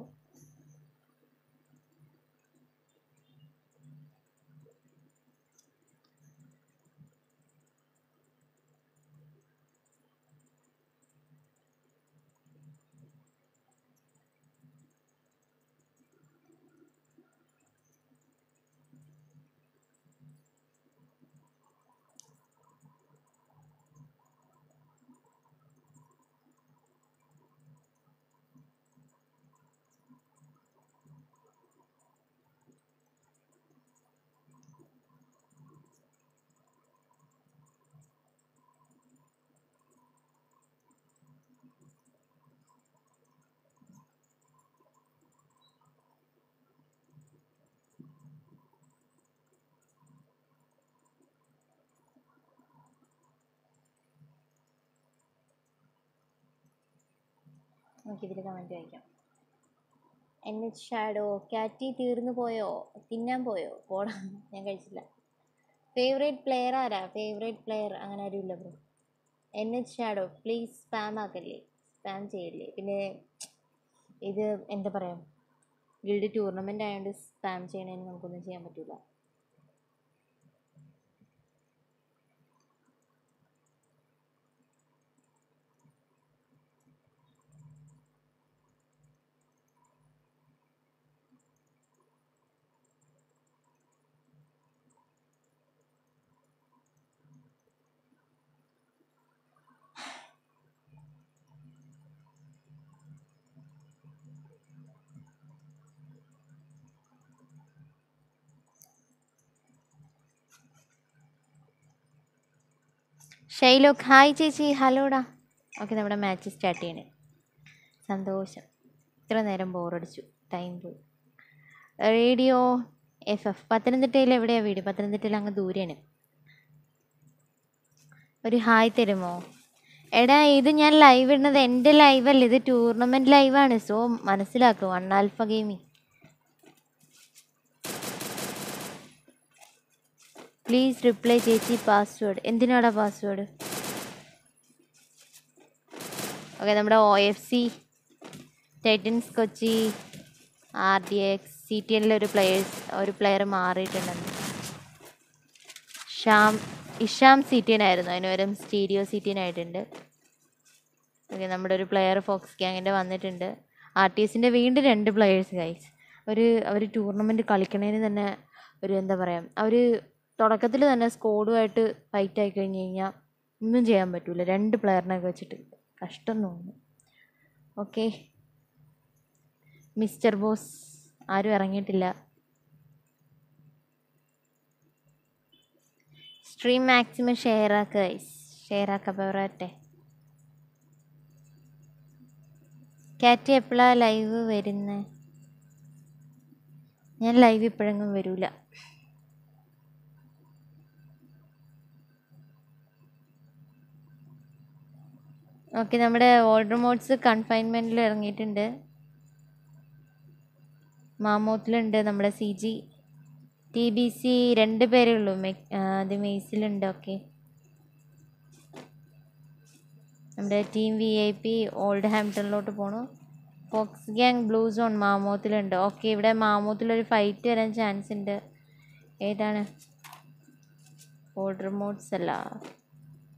ഇതിൽ കമൻറ്റ് വായിക്കാം എൻ എച്ച് ഷാഡോ കാറ്റി തീർന്നു പോയോ തിന്നാൻ പോയോ പോടാ ഞാൻ കഴിച്ചില്ല ഫേവറേറ്റ് പ്ലെയർ ആരാ ഫേവറേറ്റ് പ്ലെയർ അങ്ങനെ ആരും ഇല്ല bro N H shadow please spam ആക്കല്ലേ സ്പാം ചെയ്യല്ലേ പിന്നെ ഇത് എന്താ പറയുക ഗിൽഡ് ടൂർണമെൻ്റ് ആയതുകൊണ്ട് സ്പാം ചെയ്യണതിന് നമുക്കൊന്നും ചെയ്യാൻ പറ്റില്ല ഷൈലോക്ക് ഹായ് ചേച്ചി ഹലോടാ ഓക്കെ നമ്മുടെ മാച്ച് സ്റ്റാർട്ട് ചെയ്യണേ സന്തോഷം ഇത്ര നേരം ബോറടിച്ചു ടൈം പോയി റേഡിയോ എഫ് എഫ് പത്തനംതിട്ടയിൽ എവിടെയാണ് വീട് പത്തനംതിട്ടയിൽ അങ്ങ് ദൂരെയാണ് ഒരു ഹായ് തരുമോ എടാ ഇത് ഞാൻ ലൈവ് ഇടുന്നത് എൻ്റെ ലൈവല്ല ഇത് ടൂർണമെൻറ്റ് ലൈവാണ് സോ മനസ്സിലാക്കും അണ്ണാൽഫ ഗെയിമിംഗ് പ്ലീസ് റിപ്ലൈ ചേച്ചി പാസ്വേഡ് എന്തിനാടാ പാസ്വേഡ് ഓക്കെ നമ്മുടെ O F C Titans Kochi R D X C T എനിലെ ഒരു പ്ലെയേഴ്സ് ഒരു പ്ലെയർ മാറിയിട്ടുണ്ടെന്ന് ഷാം ഇഷാം സി ടി എൻ ആയിരുന്നു അതിന് സ്റ്റീരിയോ സി ടി എൻ ആയിട്ടുണ്ട് ഓക്കെ നമ്മുടെ ഒരു പ്ലെയർ ഫോക്സ് ഗ്യാങ്ങിൻ്റെ വന്നിട്ടുണ്ട് ആർ ടി എസിൻ്റെ വീണ്ടും രണ്ട് പ്ലെയേഴ്സ് ഗൈസ് ഒരു അവർ ടൂർണമെൻറ്റ് കളിക്കണേന് തന്നെ ഒരു എന്താ പറയുക അവർ തുടക്കത്തിൽ തന്നെ സ്കോഡുമായിട്ട് ഫൈറ്റ് ആയി കഴിഞ്ഞ് കഴിഞ്ഞാൽ ഒന്നും ചെയ്യാൻ പറ്റില്ല രണ്ട് പ്ലെയറിനൊക്കെ വെച്ചിട്ട് കഷ്ടം തോന്നുന്നു ഓക്കെ മിസ്റ്റർ ബോസ് ആരും ഇറങ്ങിയിട്ടില്ല സ്ട്രീം മാക്സിമം ഷെയർ ആക്കുക ഷെയർ ആക്കാൻ പറയട്ടെ കാറ്റി എപ്പോഴാണ് ലൈവ് വരുന്നത് ഞാൻ ലൈവ് ഇപ്പോഴെങ്ങും വരില്ല ഓക്കെ നമ്മുടെ ഓർഡർ മോഡ്സ് കൺഫൈൻമെൻറ്റിൽ ഇറങ്ങിയിട്ടുണ്ട് മാമോത്തിലുണ്ട് നമ്മുടെ C G T B C രണ്ട് പേരേ ഉള്ളൂ മെക് അത് മെയ്സിലുണ്ട് ഓക്കെ നമ്മുടെ team V I P old ഹാംപ്ടണിലോട്ട് പോണു ഫോക്സ് ഗ്യാങ് ബ്ലൂ സോൺ മാമോത്തിലുണ്ട് ഓക്കെ ഇവിടെ മാമോത്തിലൊരു ഫൈറ്റ് വരാൻ ചാൻസ് ഉണ്ട് ഏതാണ് ഓർഡർ മോഡ്സ് അല്ല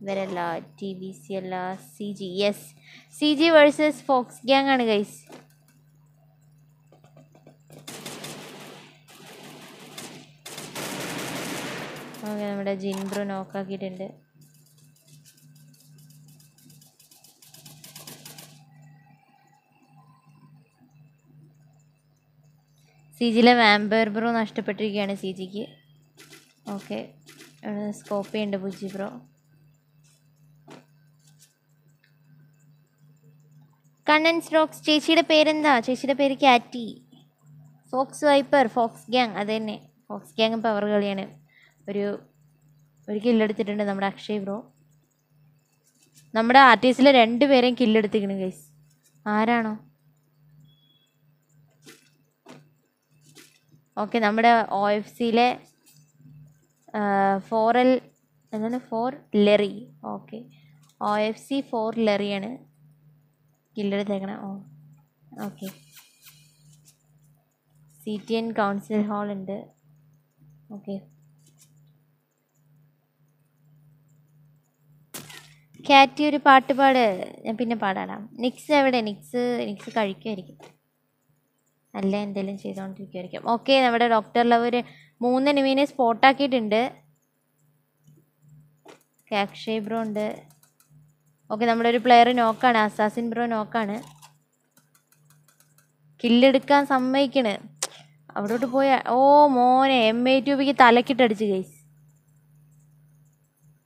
ഇവരല്ല ടി ബി സി അല്ല C G yes C G versus fox gang ആണ് ഗൈസ് ഓക്കെ നമ്മുടെ ജിൻബ്രു നോക്കാക്കിയിട്ടുണ്ട് സി ജിയിലെ വാമ്പയർ ബ്രോ നഷ്ടപ്പെട്ടിരിക്കുകയാണ് സി ജിക്ക് ഓക്കെ സ്കോപ്പ് ഉണ്ട് ബുജി ബ്രോ ആനന്ദ് റോക്സ് ചേച്ചിയുടെ പേരെന്താ ചേച്ചിയുടെ പേര് Katie fox viper fox gang അത് തന്നെ ഫോക്സ് ഗ്യാങ് പവർ കളിയാണ് ഒരു ഒരു കില്ലെടുത്തിട്ടുണ്ട് നമ്മുടെ അക്ഷയ് ബ്രോ നമ്മുടെ ആർട്ടിസ്റ്റിലെ രണ്ടുപേരെയും കില്ലെടുത്തിരിക്കണം ഗൈസ് ആരാണോ ഓക്കെ നമ്മുടെ ഒ എഫ് സിയിലെ ഫോർ എൽ എന്താണ് ഫോർ ലെറി okay O F C four ലെറിയാണ് തേക്കണം oh okay C T N council hall ഉണ്ട് ഓക്കെ കാറ്റി ഒരു പാട്ട് പാട് ഞാൻ പിന്നെ പാടാടാം നിക്സ് എവിടെ നിക്സ് നിക്സ് കഴിക്കുമായിരിക്കും അല്ല എന്തെങ്കിലും ചെയ്തുകൊണ്ടിരിക്കുമായിരിക്കും ഓക്കെ നമ്മുടെ ഡോക്ടർ ലവർ മൂന്ന് നിമീനെ സ്പോട്ടാക്കിയിട്ടുണ്ട് കാക്ഷേബ്രോ ഉണ്ട് ഓക്കെ നമ്മുടെ ഒരു പ്ലെയർ നോക്കാണ് അസാസിൻ ബ്രോ നോക്കാണ് കില്ലെടുക്കാൻ സമ്മതിക്കണ് അവിടോട്ട് പോയ ഓ മോനെ എം എ ട്യൂബിക്ക് തലക്കിട്ടടിച്ച് കൈ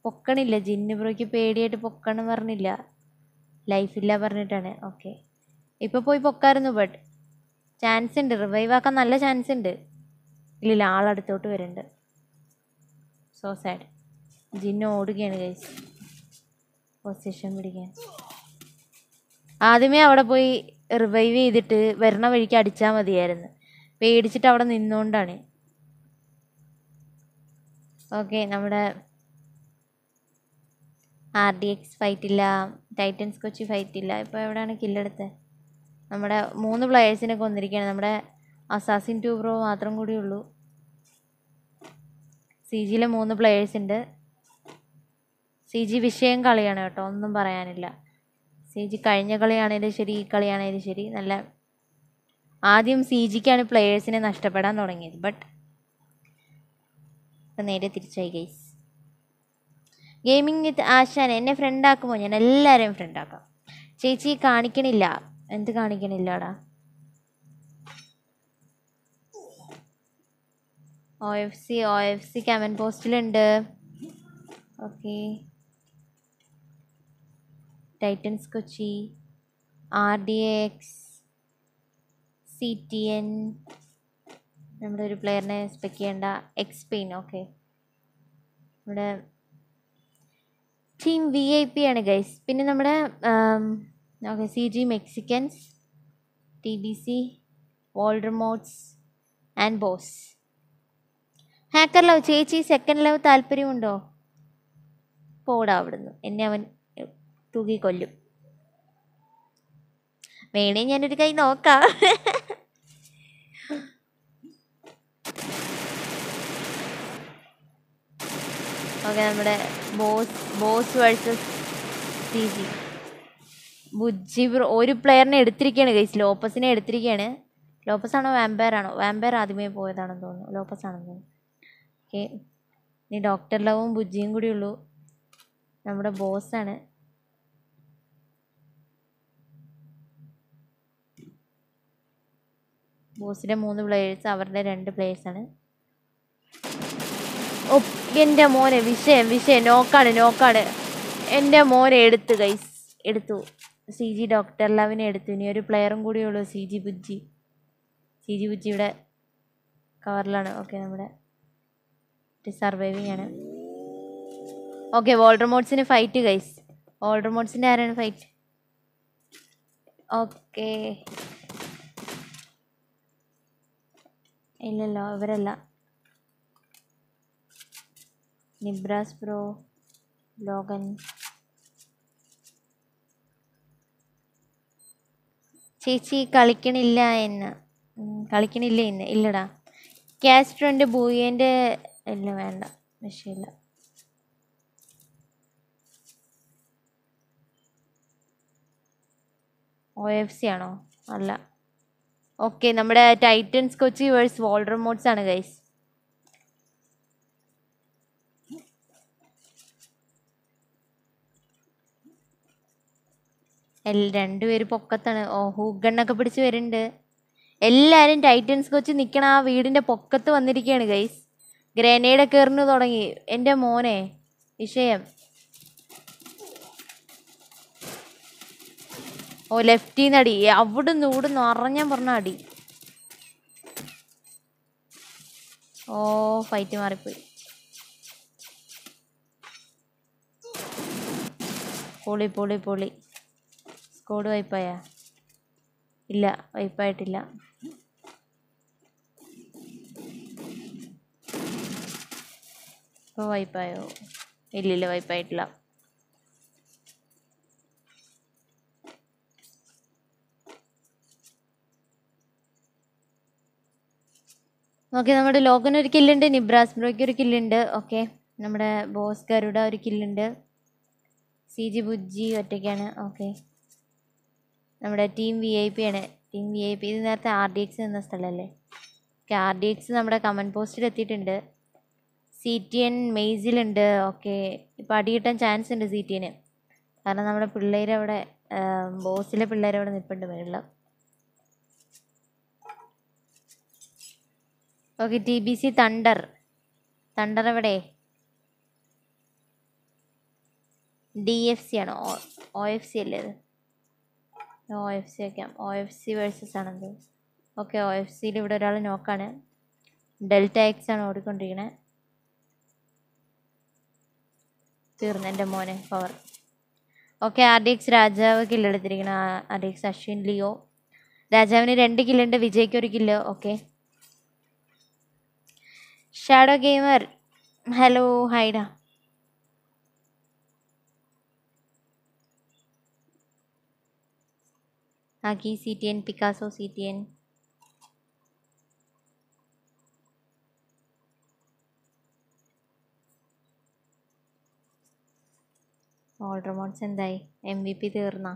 പൊക്കണില്ല ജിന്നു ബ്രോയ്ക്ക് പേടിയായിട്ട് പൊക്കണം പറഞ്ഞില്ല ലൈഫില്ല പറഞ്ഞിട്ടാണ് ഓക്കെ ഇപ്പം പോയി പൊക്കായിരുന്നു ബട്ട് ചാൻസ് ഉണ്ട് റിവൈവ് ആക്കാൻ നല്ല ചാൻസ് ഉണ്ട് ഇല്ലില്ല ആളടുത്തോട്ട് വരുന്നുണ്ട് സോ സാഡ് ജിന്നു ഓടുകയാണ് ഗൈസ് പൊസിഷൻ പിടിക്കാൻ ആദ്യമേ അവിടെ പോയി റിവൈവ് ചെയ്തിട്ട് വരണ വഴിക്ക് അടിച്ചാൽ മതിയായിരുന്നു പേടിച്ചിട്ട് അവിടെ നിന്നുകൊണ്ടാണ് ഓക്കെ നമ്മുടെ ആർ ഡി എക്സ് ഫൈറ്റില്ല ടൈറ്റൻസ് കൊച്ചി ഫൈറ്റില്ല ഇപ്പോൾ എവിടെയാണ് കില്ലെടുത്തത് നമ്മുടെ മൂന്ന് പ്ലെയേഴ്സിനെ കൊന്നിരിക്കുകയാണ് നമ്മുടെ അസാസിൻ ടു പ്രോ മാത്രം കൂടിയുള്ളൂ സി ജിയിലെ മൂന്ന് പ്ലെയേഴ്സ് ഉണ്ട് സി ജി വിഷയം കളിയാണ് കേട്ടോ ഒന്നും പറയാനില്ല സി ജി കഴിഞ്ഞ കളിയാണേലും ശരി ഈ കളിയാണേലും ശരി നല്ല ആദ്യം സി ജിക്കാണ് പ്ലെയേഴ്സിനെ നഷ്ടപ്പെടാൻ തുടങ്ങിയത് ബട്ട് ഇപ്പം നേരെ തിരിച്ചായി ഗൈസ് ഗെയിമിംഗ് വിത്ത് ആശാൻ എന്നെ ഫ്രണ്ട് ആക്കുമ്പോൾ ഞാൻ എല്ലാവരെയും ആക്കാം ചേച്ചി കാണിക്കണില്ല എന്ത് കാണിക്കണില്ലടാ O F C O F C comment പോസ്റ്റിലുണ്ട് okay Titans Kochi R D X C T N നമ്മുടെ ഒരു പ്ലെയറിനെ സ്പെക്ക് ചെയ്യേണ്ട എക്സ് പെയിൻ ഓക്കെ നമ്മുടെ ടീം വി ഐ പി ആണ് ഗൈസ് പിന്നെ നമ്മുടെ okay C G Mexicans T B C വോൾഡർമോട്ട്സ് ആൻഡ് ബോസ് ഹാക്കർ ലവ് ചേച്ചി സെക്കൻഡ് ലവ് താല്പര്യമുണ്ടോ പോടാ അവിടുന്ന് എന്നെ അവൻ കൊല്ലും വേണേ ഞാനൊരു കൈ നോക്കാം ഓക്കെ നമ്മുടെ boss boss versus C G ഒരു പ്ലെയറിനെ എടുത്തിരിക്കുകയാണ് ഗൈസ് ലോപ്പസിനെ എടുത്തിരിക്കുകയാണ് ലോപ്പസ് ആണോ വാമ്പയർ ആണോ വാമ്പയർ ആദ്യമേ പോയതാണെന്ന് തോന്നുന്നു ലോപ്പസ് ആണെന്ന് തോന്നുന്നു ഓക്കെ ഇനി ഡോക്ടർ ലവും ബുജിയും കൂടി ഉള്ളൂ നമ്മുടെ ബോസാണ് ബോസിൻ്റെ മൂന്ന് പ്ലേയേഴ്സ് അവരുടെ രണ്ട് പ്ലേയേഴ്സാണ് ഓ എൻ്റെ മോനെ വിഷയം വിഷയം നോക്കാണ് നോക്കാണ് എൻ്റെ മോനെ എടുത്തു ഗൈസ് എടുത്തു സി ജി ഡോക്ടർ ലവിനെ എടുത്തു ഇനി ഒരു പ്ലെയറും കൂടി ഉള്ളൂ C G Bujji C G Bujji ഇവിടെ കവറിലാണ് ഓക്കെ നമ്മുടെ സർവൈവിങ് ആണ് ഓക്കെ വോൾഡർമോട്ട്സിന് ഫൈറ്റ് ഗൈസ് വോൾഡർമോട്ട്സിൻ്റെ ആരാണ് ഫൈറ്റ് ഓക്കേ ഇല്ലല്ലോ ഇവരല്ല നിബ്രാസ് ബ്രോ ലോഗൻ ചേച്ചി കളിക്കണില്ല എന്ന് കളിക്കണില്ല ഇന്ന് ഇല്ലടാ ക്യാസ്ട്രോൻ്റെ ബൂയേൻ്റെ ഇല്ല വേണ്ട വിഷയമില്ല ഒ എഫ് സി ആണോ അല്ല ഓക്കെ നമ്മുടെ ടൈറ്റൻസ് കൊച്ചി വേഴ്സ് റിമോട്ട്സ് ആണ് ഗൈസ് രണ്ടുപേര് പൊക്കത്താണ് ഓ ഹൂഗണ്ണൊക്കെ പിടിച്ച് വരുന്നുണ്ട് എല്ലാവരും ടൈറ്റൻസ് കൊച്ചി നിൽക്കണം ആ വീടിൻ്റെ പൊക്കത്ത് വന്നിരിക്കുകയാണ് ഗൈസ് ഗ്രനേഡൊക്കെ എറിഞ്ഞു തുടങ്ങി എൻ്റെ മോനെ വിഷയം ഓ ലെഫ്റ്റിന്ന് അടി അവിടുന്ന് നിന്ന് അറിഞ്ഞാൻ പറഞ്ഞ അടി ഓ ഫൈറ്റ് മാറിപ്പോയി പൊളി പൊളി പൊളി സ്കോഡ് വൈപ്പായ ഇല്ല വൈപ്പായിട്ടില്ല ഇപ്പോൾ വൈപ്പായോ ഇല്ലില്ല വൈപ്പായിട്ടില്ല ഓക്കെ നമ്മുടെ ലോഗൻ ഒരു കില്ലുണ്ട് നിബ്രാസ് ബ്രോയ്ക്ക് ഒരു കില്ലുണ്ട് ഓക്കെ നമ്മുടെ ബോസ് ഗരുഡ ഒരു കില്ലുണ്ട് സി ജി ബുജ്ജി ഒറ്റയ്ക്കാണ് ഓക്കെ നമ്മുടെ ടീം വി ഐ പി ആണ് ടീം വി ഐ പി ഇത് നേരത്തെ ആർ ഡി എക്സ് നിന്ന സ്ഥലമല്ലേ ഓക്കെ ആർ ഡി എക്സ് നമ്മുടെ കമൻറ്റ് പോസ്റ്റിൽ എത്തിയിട്ടുണ്ട് സി ടി എൻ മെയ്സിലുണ്ട് ഓക്കെ ഇപ്പം അടി കിട്ടാൻ ചാൻസ് ഉണ്ട് സി ടി എന് കാരണം നമ്മുടെ പിള്ളേരവിടെ ബോസിലെ പിള്ളേരവിടെ നിൽപ്പുണ്ട് വെള്ളം okay T B C thunder thunder എവിടെ ഡി എഫ് സി ആണ് ഒ എഫ് സി അല്ലേ അത് ഒ എഫ് സി ഒക്കെ ഒ എഫ് സി വേഴ്സസ് ആണത് ഓക്കെ ഒ എഫ് സിയിൽ ഇവിടെ ഒരാൾ നോക്കാണ് ഡെൽറ്റ എക്സ് ആണ് ഓടിക്കൊണ്ടിരിക്കണേ തീർന്നു എൻ്റെ മോനെ power okay R D X രാജാവ് കില്ലെടുത്തിരിക്കണം R D X Ashwin Leo രാജാവിന് രണ്ട് കില്ലുണ്ട് വിജയ്ക്ക് ഒരു കില്ലോ ഓക്കെ ഷാഡോ ഗെയിമർ ഹലോ ഹൈഡ ആക്കി C T N Picasso C T N older mods എന്തായി എം വി പി തീർന്നാ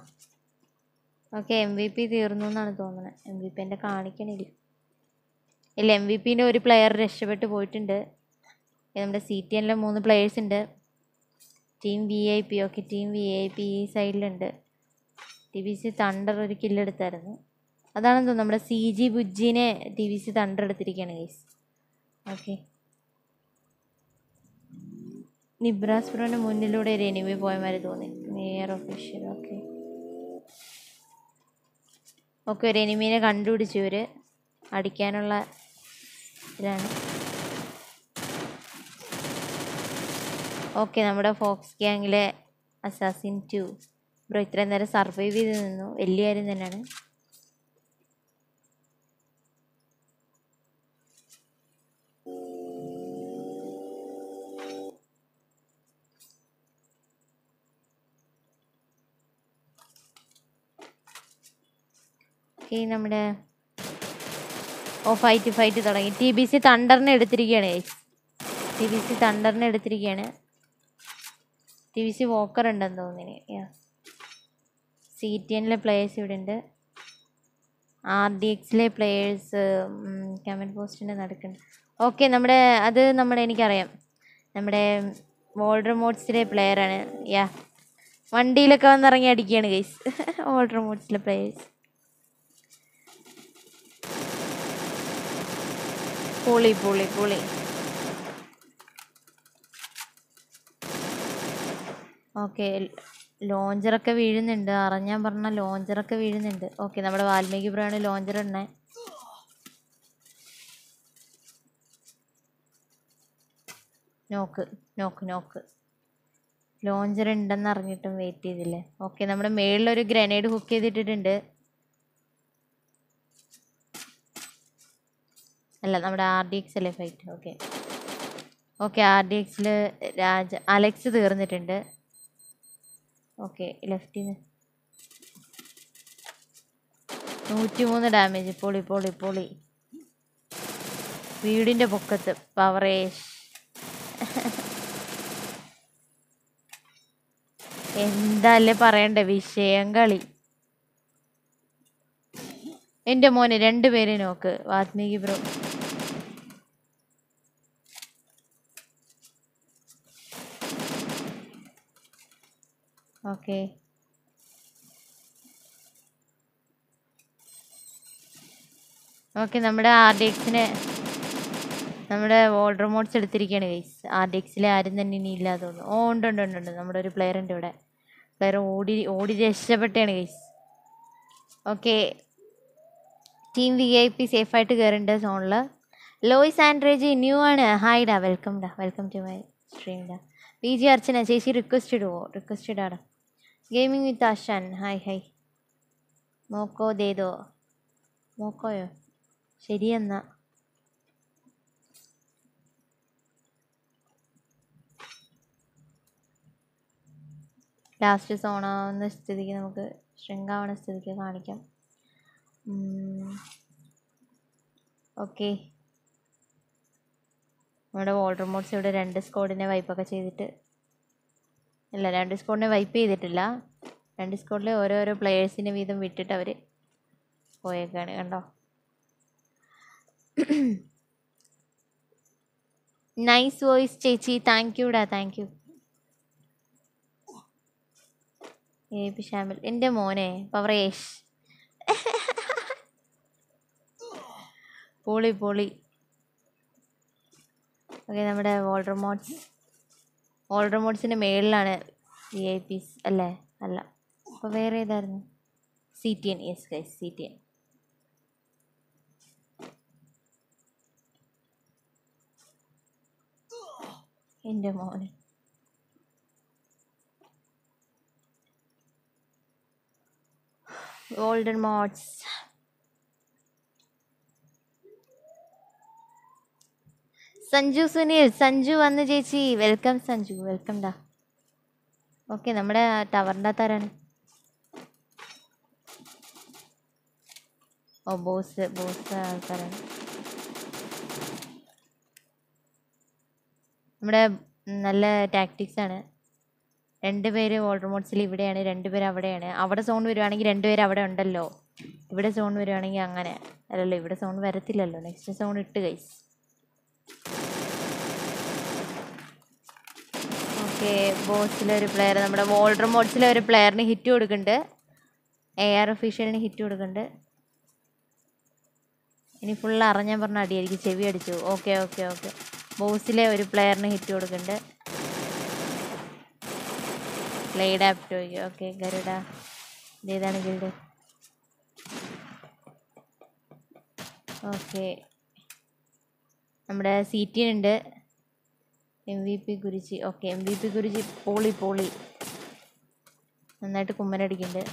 ഓക്കെ എം വി പി തീർന്നു എന്നാണ് തോന്നുന്നത് എം വി പി എൻ്റെ കാണിക്കണില്ല ഇല്ല എം വി പിന്നെ ഒരു പ്ലെയർ രക്ഷപ്പെട്ട് പോയിട്ടുണ്ട് നമ്മുടെ സി ടി എനിലെ മൂന്ന് പ്ലെയേഴ്സ് ഉണ്ട് team V I P okay team V I P ഈ സൈഡിലുണ്ട് ടി വി സി തണ്ടർ ഒരു കില്ലെടുത്തായിരുന്നു അതാണ് തോന്നുന്നു നമ്മുടെ സി ജി ബുജ്ജിനെ ടി വി സി തണ്ടർ എടുത്തിരിക്കുകയാണ് ഗൈസ് ഓക്കെ നിബ്രാസ് പ്രോൻ്റെ മുന്നിലൂടെ ഒരു എനിമി പോയമാതിരി തോന്നി മേയർ ഓഫീഷ്യൽ ഓക്കെ ഓക്കെ ഒരു എനിമീനെ കണ്ടുപിടിച്ചു ഇവർ അടിക്കാനുള്ള ഫോക്സിലാണ് ഓക്കെ നമ്മുടെ ഫോക്സ് ഗ്യാങ്ങിലെ അസാസിൻ ടു ബ്രോ ഇത്രയും നേരം സർവൈവ് ചെയ്ത് നിന്നു വലിയ കാര്യം തന്നെയാണ് ഓക്കെ നമ്മുടെ ഓ ഫൈറ്റ് ഫൈറ്റ് തുടങ്ങി ടി ബി സി തണ്ടറിനെ എടുത്തിരിക്കുകയാണ് ടി ബി സി തണ്ടറിനെ എടുത്തിരിക്കുകയാണ് ടി ബി സി വോക്കർ ഉണ്ടെന്ന് തോന്നിന് സി ടി എനിലെ പ്ലേയേഴ്സ് ഇവിടെ ഉണ്ട് ആർ ഡി എക്സിലെ പ്ലേയേഴ്സ് കമൻറ്റ് പോസ്റ്റിൻ്റെ നടക്കുന്നുണ്ട് ഓക്കെ നമ്മുടെ അത് നമ്മുടെ എനിക്കറിയാം നമ്മുടെ വോൾഡർ മോഡ്സിലെ പ്ലെയറാണ് യാ വണ്ടിയിലൊക്കെ വന്നിറങ്ങി അടിക്കുകയാണ് ഗൈസ് വോൾഡർ മോഡ്സിലെ പ്ലെയേഴ്സ് പുളി പുളി പുളി ഓക്കെ ലോഞ്ചറൊക്കെ വീഴുന്നുണ്ട് അറിഞ്ഞാൻ പറഞ്ഞ ലോഞ്ചറൊക്കെ വീഴുന്നുണ്ട് ഓക്കെ നമ്മുടെ വാൽമീകി ബ്രോയാണ് ലോഞ്ചർ ഇടണേ നോക്ക് നോക്ക് നോക്ക് ലോഞ്ചർ ഉണ്ടെന്ന് അറിഞ്ഞിട്ടും വെയിറ്റ് ചെയ്തില്ലേ ഓക്കെ നമ്മുടെ മേളിലൊരു ഗ്രനേഡ് ഹുക്ക് ചെയ്തിട്ടിട്ടുണ്ട് അല്ല നമ്മുടെ ആർ ഡി എക്സ് അല്ലേ fight okay okay R D എക്സിൽ രാജ അലക്സ് തീർന്നിട്ടുണ്ട് ഓക്കെ ലെഫ്റ്റിൽ നിന്ന് മൂന്ന് ഡാമേജ് പൊളി പൊളി പൊളി വീടിൻ്റെ പൊക്കത്ത് പവറേഷ് എന്താല്ലേ പറയണ്ടേ വിഷയം കളി എൻ്റെ മോനെ രണ്ടുപേരെ നോക്ക് വാത്മീകി ബ്രോ ഓക്കെ ഓക്കെ നമ്മുടെ ആർ ഡി എക്സിനെ നമ്മുടെ ഓൾഡർ മോഡ്സ് എടുത്തിരിക്കുകയാണ് ഗൈസ് ആർ ഡി എക്സിൽ ആരും തന്നെ ഇനി ഇല്ലാതെ തോന്നുന്നു ഓ ഉണ്ട് ഉണ്ട് ഉണ്ട് ഉണ്ട് നമ്മുടെ ഒരു പ്ലെയർ ഉണ്ട് ഇവിടെ പ്ലെയർ ഓടി ഓടി രക്ഷപ്പെട്ടാണ് guys okay team V I P സേഫായിട്ട് കയറേണ്ട സോണിൽ ലോയിസ് ആൻഡ്രേജ് ന്യൂ ആണ് ഹായ് ഡാ വെൽക്കം ഡാ വെൽക്കം ടു മൈ സ്ട്രീം ഡാ പി ജി അർച്ചന ചേച്ചി റിക്വസ്റ്റഡ് ഇടുവോ റിക്വസ്റ്റഡ് ഇടാടാ gaming with Ashan hi hi മോക്കോ ദേതോ മോക്കോയോ ശരിയെന്നാ ലാസ്റ്റ് സോണാവുന്ന സ്ഥിതിക്ക് നമുക്ക് ശൃംഗാവണ സ്ഥിതിക്ക് കാണിക്കാം ഓക്കെ നമ്മുടെ വോൾഡർ മോഡ്സ് ഇവിടെ രണ്ട് സ്കോഡിനെ വൈപ്പൊക്കെ ചെയ്തിട്ട് ഇല്ല രണ്ട് സ്കോഡിനെ വൈപ്പ് ചെയ്തിട്ടില്ല രണ്ട് സ്കോഡിൽ ഓരോരോ പ്ലെയേഴ്സിന് വീതം വിട്ടിട്ട് അവർ പോയേക്കാണ് കണ്ടോ നൈസ് വോയിസ് ചേച്ചി താങ്ക് ഡാ thank you A P Shamil എൻ്റെ മോനെ പവറേഷ് പൊളി പൊളി ഓക്കെ നമ്മുടെ വോൾഡർ മോട്ട്സ് ഓൾഡർ മോഡ്സിന്റെ മേളിലാണ് വി ഐ പി അല്ലേ അല്ല അപ്പോൾ വേറെ ഏതായിരുന്നു C T N yes guys C T N എൻ്റെ മോനെ ഗോൾഡൻ മോഡ്സ് സഞ്ജു സുനിൽ സഞ്ജു വന്ന് ചേച്ചി വെൽക്കം സഞ്ജു വെൽക്കം ഡാ ഓക്കെ നമ്മുടെ ടവറിൻ്റെ അകത്താരാണ് ഓ ബോസ് ബോസ് ആൾക്കാരാണ് നമ്മുടെ നല്ല ടാക്ടിക്സ് ആണ് രണ്ടുപേര് വോൾഡർ മോഡ്സിൽ ഇവിടെയാണ് രണ്ടുപേർ അവിടെയാണ് അവിടെ സോൺ വരുവാണെങ്കിൽ രണ്ടുപേര് അവിടെ ഉണ്ടല്ലോ ഇവിടെ സോൺ വരുവാണെങ്കിൽ അങ്ങനെ അല്ലല്ലോ ഇവിടെ സോൺ വരത്തില്ലല്ലോ നെക്സ്റ്റ് സോൺ ഇട്ട് കഴിച്ചു ഓക്കെ ബോസിലെ ഒരു പ്ലെയർ നമ്മുടെ വോൾഡർ മോഡ്സിലെ ഒരു പ്ലെയറിന് ഹിറ്റ് കൊടുക്കുന്നുണ്ട് എ ആർ ഒഫീഷ്യലിന് ഹിറ്റ് കൊടുക്കുന്നുണ്ട് ഇനി ഫുൾ അറിഞ്ഞാൽ പറഞ്ഞ അടിയായിരിക്കും ചെവി അടിച്ചു ഓക്കെ ഓക്കെ ഓക്കെ ബോസിലെ ഒരു പ്ലെയറിന് ഹിറ്റ് കൊടുക്കുന്നുണ്ട് പ്ലേഡ് ആപ് ടോയ് ഓക്കെ ഗരുഡ ഇതേതാണ് ഗിൽഡ് ഓക്കെ നമ്മുടെ സി ടി ഉണ്ട് M V P Kurichi okay M V P Kurichi പോളി പോളി നന്നായിട്ട് കുമ്മനടിക്കുന്നുണ്ട്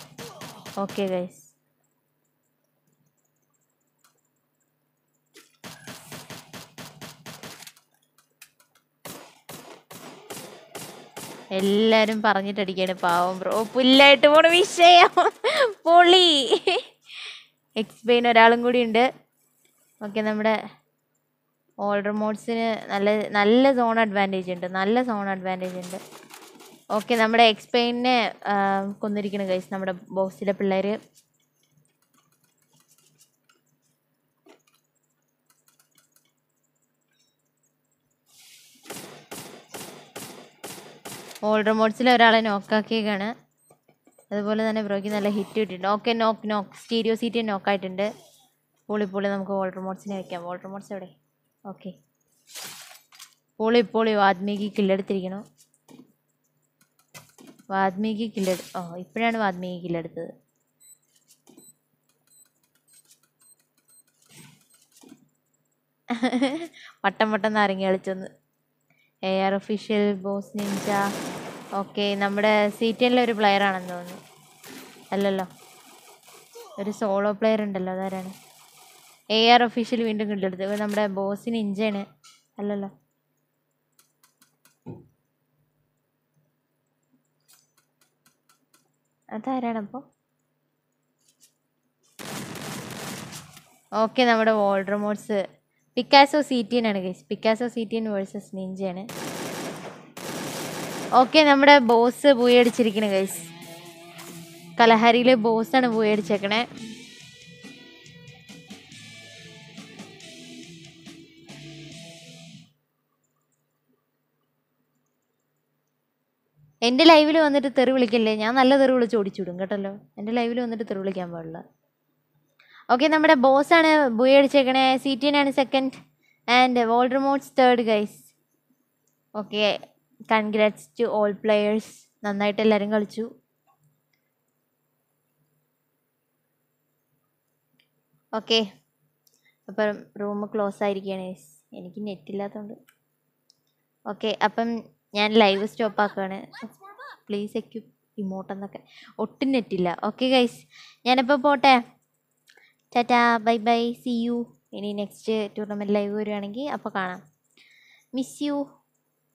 ഓക്കെ ഗൈസ് എല്ലാരും പറഞ്ഞിട്ടടിക്കാണ് പാവം ബ്രോ പുല്ലായിട്ട് പോണ വിഷയം പൊളി എക്സ്പെയിൻ ഒരാളും കൂടി ഉണ്ട് ഓക്കെ നമ്മുടെ ഓൾഡർ മോഡ്സിന് നല്ല നല്ല സോൺ അഡ്വാൻറ്റേജ് ഉണ്ട് നല്ല സോൺ അഡ്വാൻറ്റേജ് ഉണ്ട് ഓക്കെ നമ്മുടെ എക്സ്പെയിനെ കൊന്നിരിക്കണം കൈസ് നമ്മുടെ ബോക്സിലെ പിള്ളേർ ഓൾഡർ മോഡ്സിലെ ഒരാളെ നോക്കാക്കിയേക്കാണ് അതുപോലെ തന്നെ ബ്രോക്ക് നല്ല ഹിറ്റ് കിട്ടിയിട്ടുണ്ട് ഓക്കെ നോക്ക് നോക്ക് സ്റ്റീരിയോ സീറ്റ് നോക്കായിട്ടുണ്ട് പൊളി പൊളി നമുക്ക് ഓൾഡർ മോഡ്സിനെ വയ്ക്കാം ഓൾഡർ മോഡ്സ് എവിടെ ഓക്കെ പോളി പോളി വാത്മീകി കില്ലെടുത്തിരിക്കണോ വാത്മീകി കില്ലെടു ഓ ഇപ്പോഴാണ് വാത്മീകി കില്ലെടുത്തത് വട്ടം വട്ടം നാരങ്ങ കളിച്ചൊന്ന് A R official boss ninja okay നമ്മുടെ സി ഒരു പ്ലെയർ ആണെന്ന് തോന്നുന്നു അല്ലല്ലോ ഒരു സോളോ പ്ലെയർ ഉണ്ടല്ലോ അതാരാണ് എ ആർ ഒഫീഷ്യൽ വീണ്ടും കണ്ടെടുത്തു നമ്മുടെ ബോസിന് ഇഞ്ചാണ് അല്ലല്ലോ അതാരാണ് അപ്പോൾ ഓക്കെ നമ്മുടെ വോൾഡ് റിമോട്ട്സ് പിക്കാസോ സി ടി ആണ് case Picasso C T versus നിഞ്ചാണ് ഓക്കെ നമ്മുടെ ബോസ് പൂയടിച്ചിരിക്കണേ കേസ് കലഹരിയിലെ ബോസാണ് പൂയടിച്ചേക്കണേ എൻ്റെ ലൈവിൽ വന്നിട്ട് തെറി വിളിക്കല്ലേ ഞാൻ നല്ല തെറി വിളിച്ച് ഓടിച്ചുവിടും കേട്ടല്ലോ എൻ്റെ ലൈവിൽ വന്നിട്ട് തെറി വിളിക്കാൻ പാടില്ല ഓക്കെ നമ്മുടെ ബോസാണ് ബുയ അടിച്ചേക്കണേ ആണ് second and remotes third guys okay congrats to all players നന്നായിട്ട് എല്ലാവരും കളിച്ചു ഓക്കെ അപ്പം റൂം ക്ലോസ് ആയിരിക്കുകയാണ് എനിക്ക് നെറ്റ് ഇല്ലാത്തതുകൊണ്ട് ഓക്കെ അപ്പം ഞാൻ ലൈവ് സ്റ്റോപ്പ് ആക്കുകയാണ് പ്ലീസ് എക്യൂപ്പ് ഇമോട്ടെന്നൊക്കെ എന്നൊക്കെ ഒട്ടും നെറ്റില്ല ഓക്കെ ഗൈസ് ഞാനിപ്പോൾ പോട്ടെ ടാറ്റാ ബൈ ബൈ സി യു ഇനി നെക്സ്റ്റ് ടൂർണമെൻറ്റ് ലൈവ് വരുവാണെങ്കിൽ അപ്പോൾ കാണാം മിസ് യു